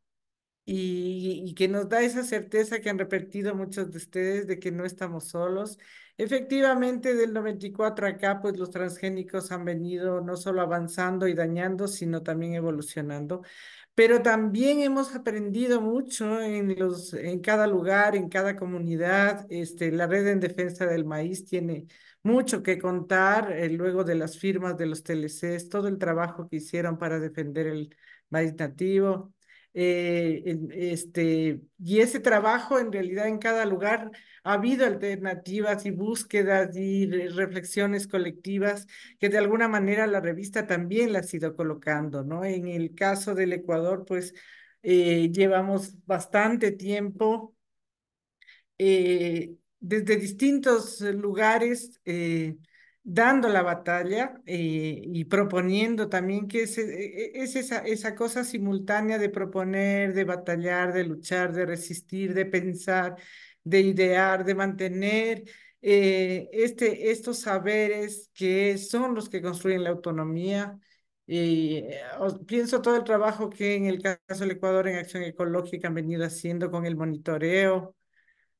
y que nos da esa certeza que han repetido muchos de ustedes de que no estamos solos, Efectivamente, del 94 acá, pues los transgénicos han venido no solo avanzando y dañando, sino también evolucionando. Pero también hemos aprendido mucho en, los, en cada lugar, en cada comunidad. Este, la red en defensa del maíz tiene mucho que contar, eh, luego de las firmas de los TLCs, todo el trabajo que hicieron para defender el maíz nativo. Eh, este, y ese trabajo en realidad en cada lugar ha habido alternativas y búsquedas y reflexiones colectivas que de alguna manera la revista también la ha ido colocando, ¿no? En el caso del Ecuador, pues eh, llevamos bastante tiempo eh, desde distintos lugares dando la batalla eh, y proponiendo también que e, e, es, esa, cosa simultánea de proponer, de batallar, de luchar, de resistir, de pensar, de idear, de mantener eh, este, estos saberes que son los que construyen la autonomía. Y eh, pienso todo el trabajo que en el caso del Ecuador en Acción Ecológica han venido haciendo con el monitoreo,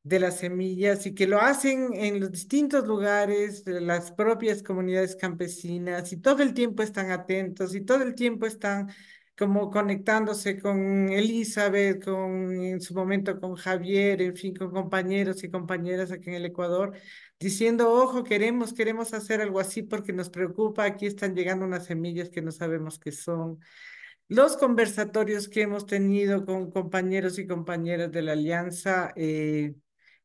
de las semillas y que lo hacen en los distintos lugares, las propias comunidades campesinas y todo el tiempo están atentos y todo el tiempo están como conectándose con Elizabeth, con en su momento con Javier, en fin, con compañeros y compañeras aquí en el Ecuador, diciendo, ojo, queremos, queremos hacer algo así porque nos preocupa, aquí están llegando unas semillas que no sabemos qué son. Los conversatorios que hemos tenido con compañeros y compañeras de la Alianza, eh,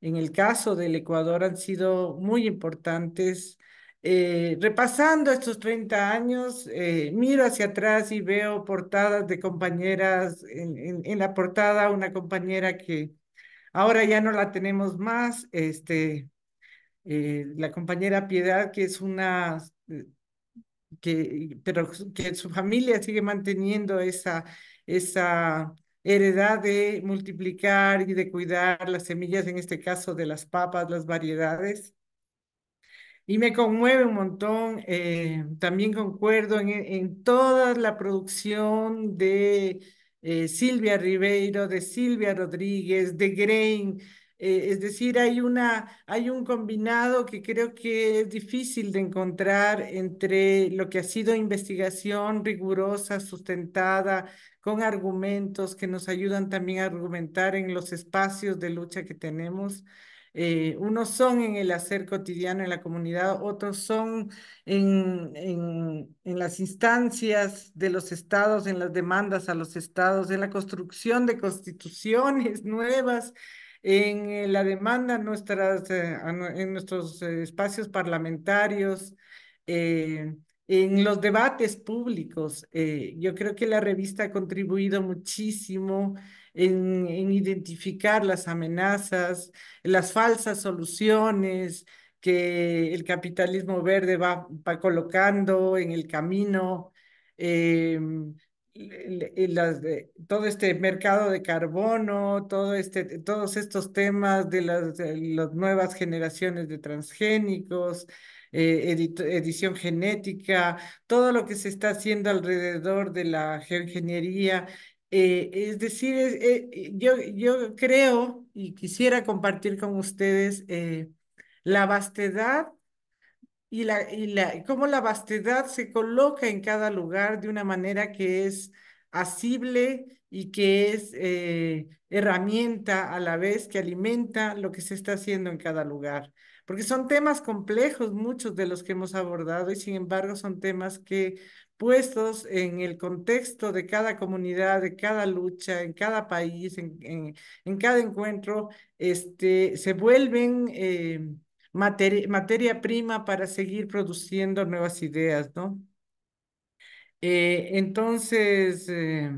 en el caso del Ecuador han sido muy importantes. Eh, repasando estos 30 años, eh, miro hacia atrás y veo portadas de compañeras, en, la portada una compañera que ahora ya no la tenemos más, este, eh, la compañera Piedad, que es una, que, pero que su familia sigue manteniendo esa, esa heredad de multiplicar y de cuidar las semillas, en este caso de las papas, las variedades. Y me conmueve un montón, eh, también concuerdo en, toda la producción de eh, Silvia Ribeiro, de Silvia Rodríguez, de Grain, eh, es decir, hay, una, hay un combinado que creo que es difícil de encontrar entre lo que ha sido investigación rigurosa, sustentada, con argumentos que nos ayudan también a argumentar en los espacios de lucha que tenemos. Eh, unos son en el hacer cotidiano en la comunidad, otros son en, en, las instancias de los estados, en las demandas a los estados, en la construcción de constituciones nuevas, en la demanda nuestras, eh, en nuestros eh, espacios parlamentarios en los debates públicos. Eh, yo creo que la revista ha contribuido muchísimo en, identificar las amenazas, las falsas soluciones que el capitalismo verde va, colocando en el camino. Eh, todo este mercado de carbono, todo este, todos estos temas de las nuevas generaciones de transgénicos, eh, edición genética, todo lo que se está haciendo alrededor de la geoingeniería. Eh, es decir, eh, yo, creo y quisiera compartir con ustedes la vastedad y, la, la, cómo la vastedad se coloca en cada lugar de una manera que es asible y que es herramienta a la vez que alimenta lo que se está haciendo en cada lugar porque son temas complejos muchos de los que hemos abordado y sin embargo son temas que puestos en el contexto de cada comunidad, de cada lucha, en cada país, en, en, cada encuentro, este, se vuelven eh, materia, prima para seguir produciendo nuevas ideas, ¿no? Eh, entonces, eh,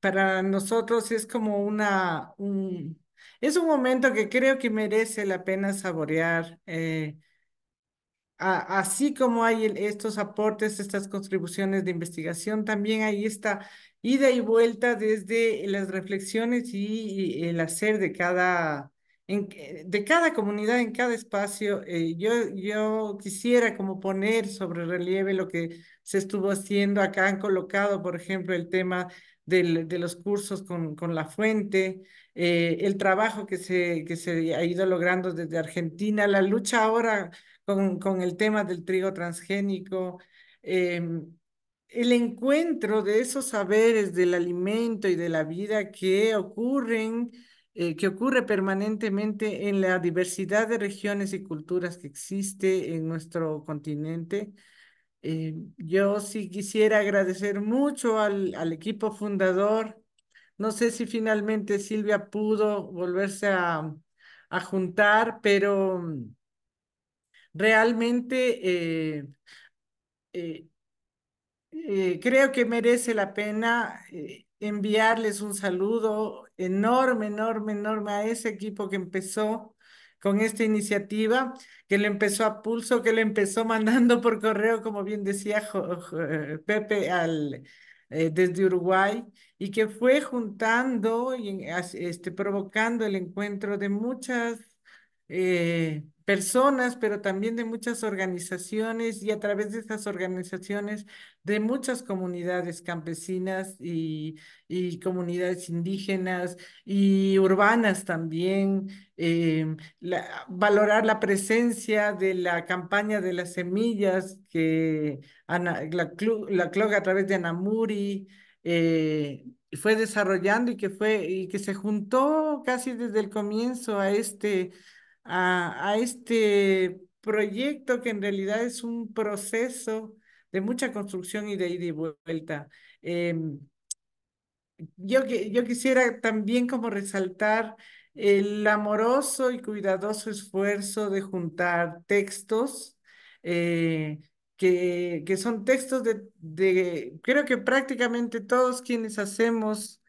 para nosotros es como una, un, es un momento que creo que merece la pena saborear. Eh, así como hay estos aportes, estas contribuciones de investigación, también hay esta ida y vuelta desde las reflexiones y, el hacer de cada, eh, de cada comunidad, en cada espacio. Eh, yo, yo quisiera como poner sobre relieve lo que se estuvo haciendo. Acá han colocado, por ejemplo, el tema de los cursos con, con la fuente. Eh, el trabajo que se, se ha ido logrando desde Argentina, la lucha ahora con, el tema del trigo transgénico, em, el encuentro de esos saberes del alimento y de la vida que ocurren, eh, que ocurre permanentemente en la diversidad de regiones y culturas que existe en nuestro continente. Em, yo sí quisiera agradecer mucho al, al equipo fundador no sé si finalmente Silvia pudo volverse a, juntar, pero mm, realmente eh, eh, eh, creo que merece la pena enviarles un saludo enorme, enorme, enorme a ese equipo que empezó con esta iniciativa, que le empezó a pulso, que le empezó mandando por correo, como bien decía Pepe, al, eh, desde Uruguay y que fue juntando y este, provocando el encuentro de muchas eh, personas, pero también de muchas organizaciones y a través de esas organizaciones de muchas comunidades campesinas y, comunidades indígenas y urbanas también, eh, valorar la presencia de la campaña de las semillas que la, la CLOG a través de Anamuri. Eh, fue desarrollando y que fue y que se juntó casi desde el comienzo a este a, este proyecto que en realidad es un proceso de mucha construcción y de ida y vuelta. Em, yo, yo quisiera también como resaltar el amoroso y cuidadoso esfuerzo de juntar textos eh, que, que son textos de, de, creo que prácticamente todos quienes hacemos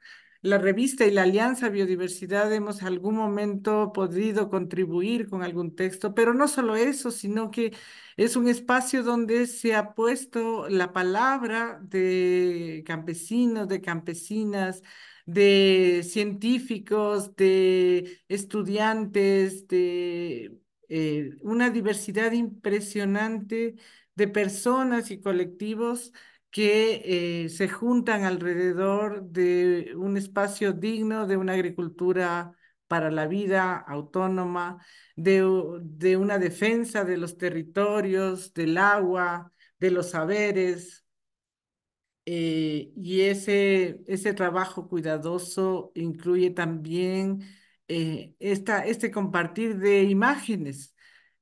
la revista y la Alianza Biodiversidad hemos algún momento podido contribuir con algún texto, pero no solo eso, sino que es un espacio donde se ha puesto la palabra de campesinos, de campesinas, de científicos, de estudiantes, de eh, una diversidad impresionante de personas y colectivos que eh, se juntan alrededor de un espacio digno de una agricultura para la vida autónoma, de, una defensa de los territorios, del agua, de los saberes, eh, y ese, ese trabajo cuidadoso incluye también eh, esta, este compartir de imágenes,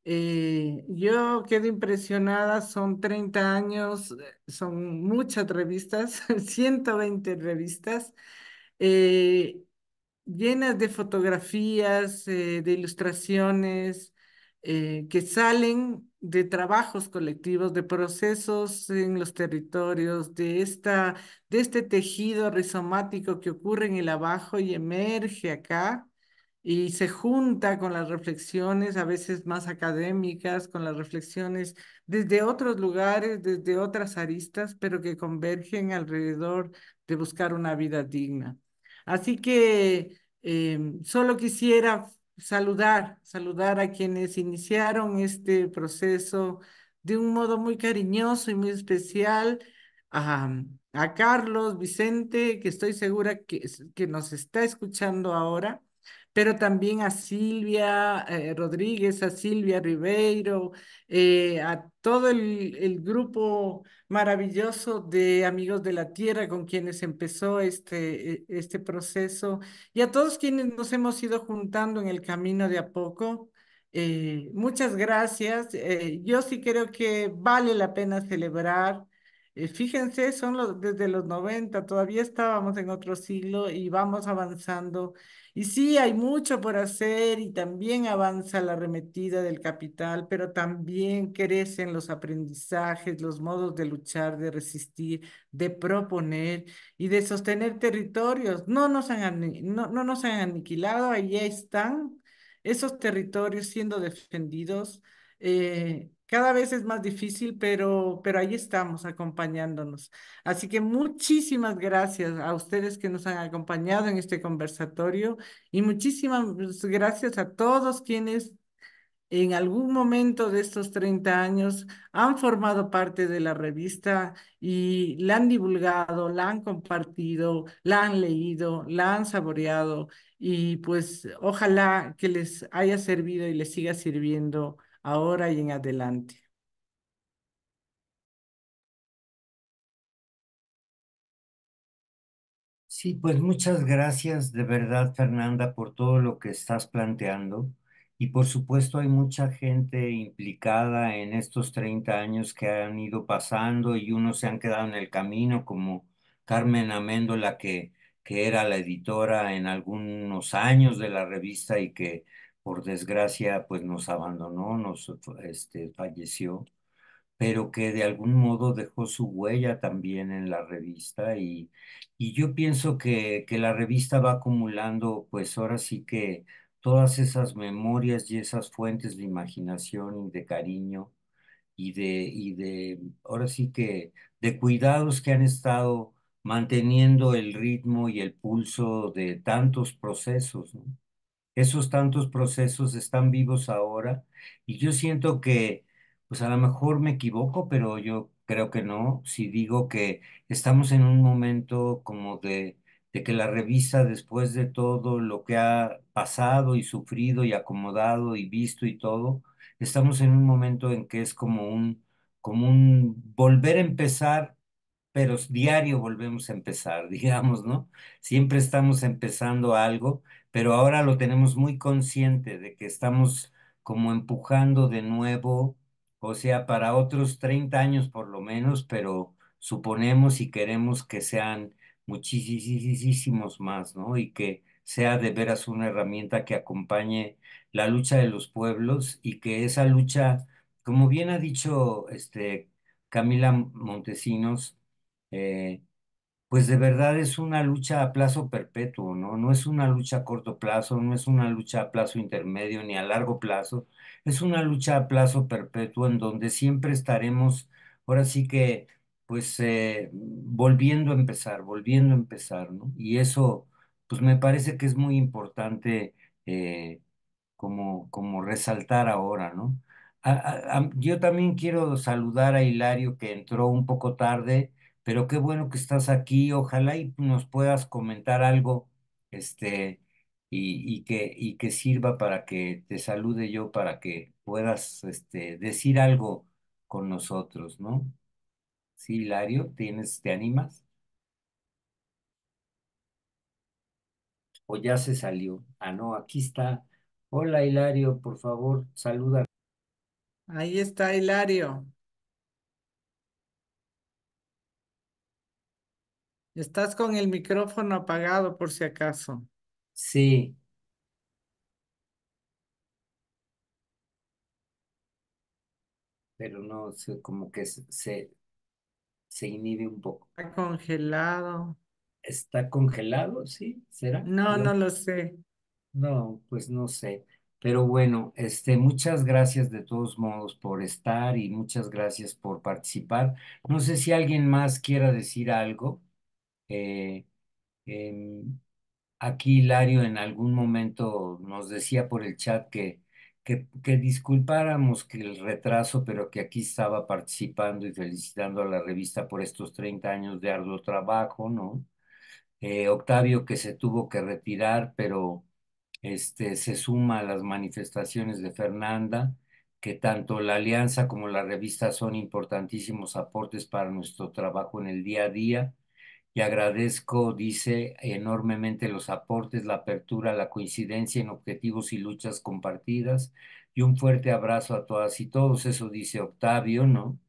eh, yo quedo impresionada, son 30 años, eh, son muchas revistas, 120 revistas, eh, llenas de fotografías, de ilustraciones que salen de trabajos colectivos, de procesos en los territorios, de, esta, de este tejido rizomático que ocurre en el abajo y emerge acá y se junta con las reflexiones a veces más académicas, con las reflexiones desde otros lugares, desde otras aristas, pero que convergen alrededor de buscar una vida digna. Así que em, solo quisiera saludar, saludar a quienes iniciaron este proceso de un modo muy cariñoso y muy especial. A, Carlos, Vicente, que estoy segura que nos está escuchando ahora, pero también a Silvia eh, Rodríguez, a Silvia Ribeiro, eh, a todo el, grupo maravilloso de Amigos de la Tierra con quienes empezó este, e, este proceso y a todos quienes nos hemos ido juntando en el camino de a poco. Eh, muchas gracias. yo sí creo que vale la pena celebrar eh, fíjense, son los, desde los 90, todavía estábamos en otro siglo y vamos avanzando. Y sí, hay mucho por hacer y también avanza la arremetida del capital, pero también crecen los aprendizajes, los modos de luchar, de resistir, de proponer y de sostener territorios. No nos han, no, no nos han aniquilado, ahí están esos territorios siendo defendidos eh, cada vez es más difícil, pero, pero ahí estamos acompañándonos. Así que muchísimas gracias a ustedes que nos han acompañado en este conversatorio y muchísimas gracias a todos quienes en algún momento de estos 30 años han formado parte de la revista y la han divulgado, la han compartido, la han leído, la han saboreado y pues ojalá que les haya servido y les siga sirviendo ahora y en adelante. Sí, pues muchas gracias de verdad, Fernanda, por todo lo que estás planteando. Y por supuesto hay mucha gente implicada en estos 30 años que han ido pasando y unos se han quedado en el camino, como Carmen Améndola, que, que era la editora en algunos años de la revista y que por desgracia, pues nos abandonó, nos este, falleció, pero que de algún modo dejó su huella también en la revista y, yo pienso que, la revista va acumulando, pues ahora sí que todas esas memorias y esas fuentes de imaginación y de cariño y de, y de ahora sí que, de cuidados que han estado manteniendo el ritmo y el pulso de tantos procesos, ¿no? esos tantos procesos están vivos ahora y yo siento que, pues a lo mejor me equivoco, pero yo creo que no, si digo que estamos en un momento como de, que la revisa después de todo lo que ha pasado y sufrido y acomodado y visto y todo, estamos en un momento en que es como un, como un volver a empezar pero diario volvemos a empezar, digamos, ¿no? Siempre estamos empezando algo pero ahora lo tenemos muy consciente de que estamos como empujando de nuevo, o sea, para otros 30 años por lo menos, pero suponemos y queremos que sean muchísimos más, ¿no? Y que sea de veras una herramienta que acompañe la lucha de los pueblos y que esa lucha, como bien ha dicho este Camila Montesinos, eh, pues de verdad es una lucha a plazo perpetuo, ¿no? No es una lucha a corto plazo, no es una lucha a plazo intermedio ni a largo plazo, es una lucha a plazo perpetuo en donde siempre estaremos, ahora sí que, pues eh, volviendo a empezar, volviendo a empezar, ¿no? Y eso, pues me parece que es muy importante eh, como, como resaltar ahora, ¿no? yo también quiero saludar a Hilario que entró un poco tarde pero qué bueno que estás aquí, ojalá y nos puedas comentar algo, este, y, que, y que sirva para que te salude yo, para que puedas, este, decir algo con nosotros, ¿no? Sí, Hilario, ¿tienes, te animas? O ya se salió. Ah, no, aquí está. Hola, Hilario, por favor, saluda. Ahí está Hilario. Estás con el micrófono apagado por si acaso. Sí. Pero no, sé, como que se, se, inhibe un poco. Está congelado. ¿Está congelado? Sí, ¿será? No, no No, lo sé. no, pues no sé. Pero bueno, este, muchas gracias de todos modos por estar y muchas gracias por participar. No sé si alguien más quiera decir algo. Eh, em, aquí Hilario en algún momento nos decía por el chat que, que, disculpáramos que el retraso, pero que aquí estaba participando y felicitando a la revista por estos 30 años de arduo trabajo, ¿no? Eh, Octavio que se tuvo que retirar, pero este, se suma a las manifestaciones de Fernanda, que tanto la alianza como la revista son importantísimos aportes para nuestro trabajo en el día a día y agradezco, dice, enormemente los aportes, la apertura, la coincidencia en objetivos y luchas compartidas. Y un fuerte abrazo a todas y todos. Eso dice Octavio, ¿no?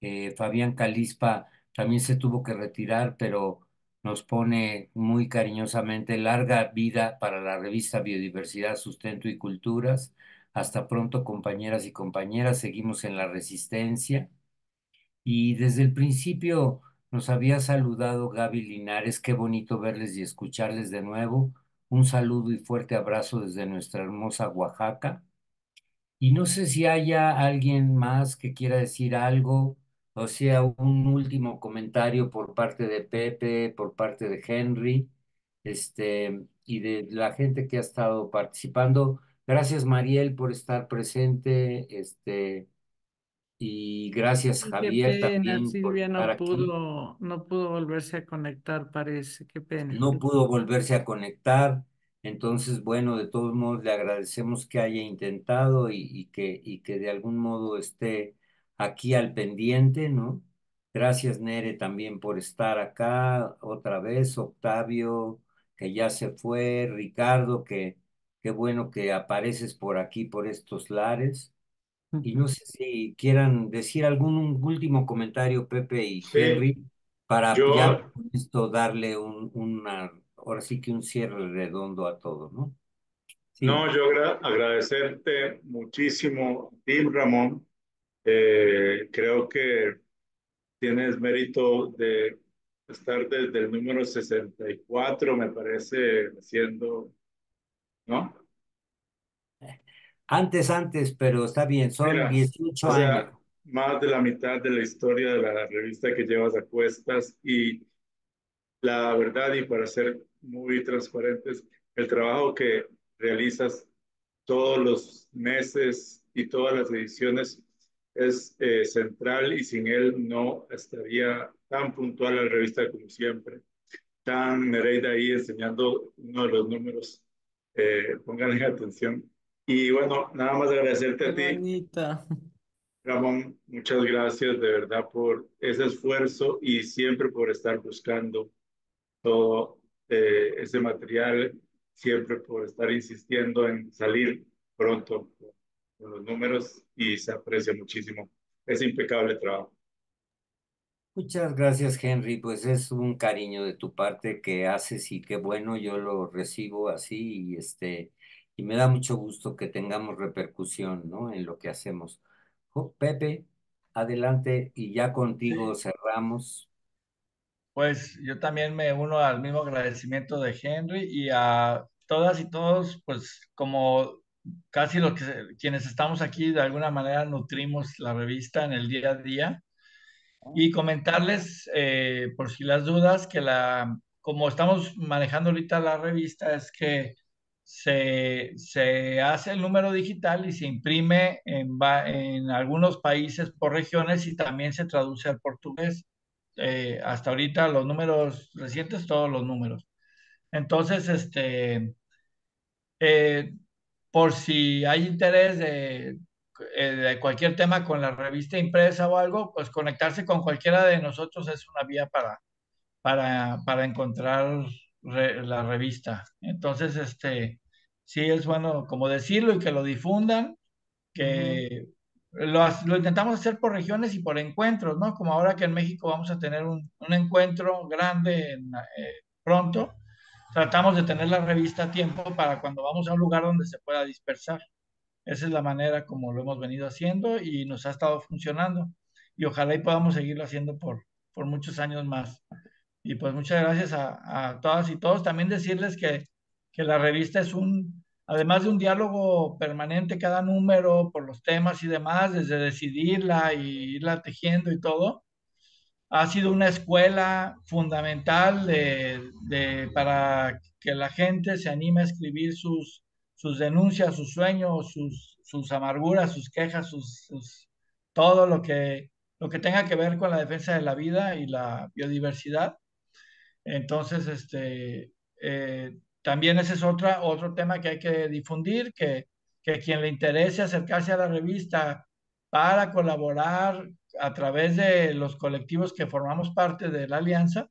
Eh, Fabián Calispa también se tuvo que retirar, pero nos pone muy cariñosamente larga vida para la revista Biodiversidad, Sustento y Culturas. Hasta pronto, compañeras y compañeras. Seguimos en la resistencia. Y desde el principio nos había saludado Gaby Linares, qué bonito verles y escucharles de nuevo. Un saludo y fuerte abrazo desde nuestra hermosa Oaxaca. Y no sé si haya alguien más que quiera decir algo, o sea, un último comentario por parte de Pepe, por parte de Henry, este, y de la gente que ha estado participando. Gracias, Mariel, por estar presente. Este, y gracias, Javier, también. no pudo, no pudo volverse a conectar, parece. Qué pena. No pudo volverse a conectar. Entonces, bueno, de todos modos, le agradecemos que haya intentado y, que, y que de algún modo esté aquí al pendiente, ¿no? Gracias, Nere, también por estar acá otra vez. Octavio, que ya se fue. Ricardo, que qué bueno que apareces por aquí, por estos lares. Y no sé si quieran decir algún último comentario, Pepe y Henry, para con esto darle un, una, ahora sí que un cierre redondo a todo, ¿no? No, yo agradecerte muchísimo, Tim Ramón. Eh, creo que tienes mérito de estar desde el número 64, me parece, siendo, ¿no? Antes, antes, pero está bien, son 18 años. Más de la mitad de la historia de la revista que llevas a cuestas y la verdad, y para ser muy transparentes, el trabajo que realizas todos los meses y todas las ediciones es eh, central y sin él no estaría tan puntual la revista como siempre. Tan mereida ahí enseñando uno de los números. Eh, pónganle atención y bueno, nada más agradecerte a ti. Ramón, muchas gracias de verdad por ese esfuerzo y siempre por estar buscando todo eh, ese material, siempre por estar insistiendo en salir pronto con los números y se aprecia muchísimo Es impecable trabajo. Muchas gracias, Henry. Pues es un cariño de tu parte que haces y qué bueno, yo lo recibo así y este y me da mucho gusto que tengamos repercusión ¿no? en lo que hacemos. Pepe, adelante y ya contigo cerramos. Pues yo también me uno al mismo agradecimiento de Henry y a todas y todos, pues como casi los que, quienes estamos aquí de alguna manera nutrimos la revista en el día a día. Y comentarles, eh, por si las dudas, que la, como estamos manejando ahorita la revista, es que se, hace el número digital y se imprime en, en, algunos países por regiones y también se traduce al portugués. Eh, hasta ahorita los números recientes, todos los números. Entonces, este, eh, por si hay interés eh, de, cualquier tema con la revista impresa o algo, pues conectarse con cualquiera de nosotros es una vía para, para, para encontrar la revista. Entonces, este, sí es bueno como decirlo y que lo difundan, que lo, intentamos hacer por regiones y por encuentros, ¿no? Como ahora que en México vamos a tener un, encuentro grande eh, pronto, tratamos de tener la revista a tiempo para cuando vamos a un lugar donde se pueda dispersar. Esa es la manera como lo hemos venido haciendo y nos ha estado funcionando. Y ojalá y podamos seguirlo haciendo por, por muchos años más. Y pues muchas gracias a, todas y todos. También decirles que, que, la revista es un, además de un diálogo permanente cada número por los temas y demás, desde decidirla y irla tejiendo y todo, ha sido una escuela fundamental de, para que la gente se anime a escribir sus, sus denuncias, sus sueños, sus, sus amarguras, sus quejas, sus, todo lo que, lo que tenga que ver con la defensa de la vida y la biodiversidad. Entonces, este, eh, también ese es otra, otro tema que hay que difundir, que, que quien le interese acercarse a la revista para colaborar a través de los colectivos que formamos parte de la alianza,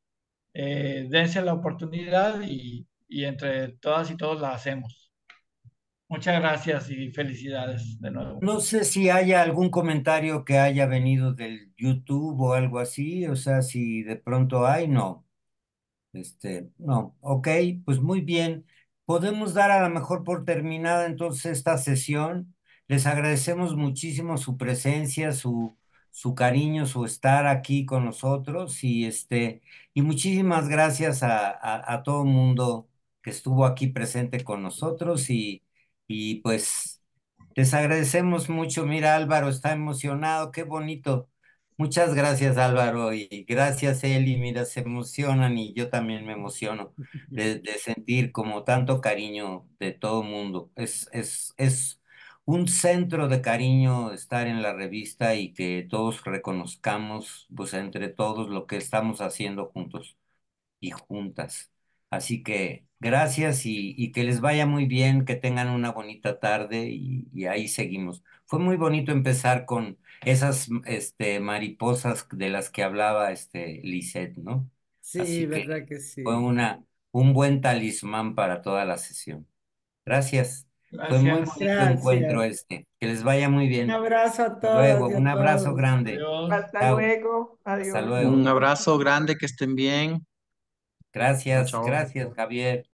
eh, dense la oportunidad y, y entre todas y todos la hacemos. Muchas gracias y felicidades de nuevo. No sé si haya algún comentario que haya venido del YouTube o algo así, o sea, si de pronto hay, no. Este, no, ok, pues muy bien. Podemos dar a lo mejor por terminada entonces esta sesión. Les agradecemos muchísimo su presencia, su, su cariño, su estar aquí con nosotros y, este, y muchísimas gracias a, todo el mundo que estuvo aquí presente con nosotros y, y pues les agradecemos mucho. Mira, Álvaro está emocionado, qué bonito. Muchas gracias Álvaro y gracias Eli, mira, se emocionan y yo también me emociono de, sentir como tanto cariño de todo el mundo. Es, es, es un centro de cariño estar en la revista y que todos reconozcamos, pues entre todos, lo que estamos haciendo juntos y juntas. Así que gracias y, y que les vaya muy bien, que tengan una bonita tarde y, y ahí seguimos. Fue muy bonito empezar con esas este, mariposas de las que hablaba este, Lisette, ¿no? Sí, verdad que, sí. Fue una, un buen talismán para toda la sesión. Gracias. Fue muy bonito encuentro este. Que les vaya muy bien. Un abrazo a todos. luego, un abrazo grande. Hasta luego. Adiós. Un abrazo grande, que estén bien. Gracias, gracias, Javier.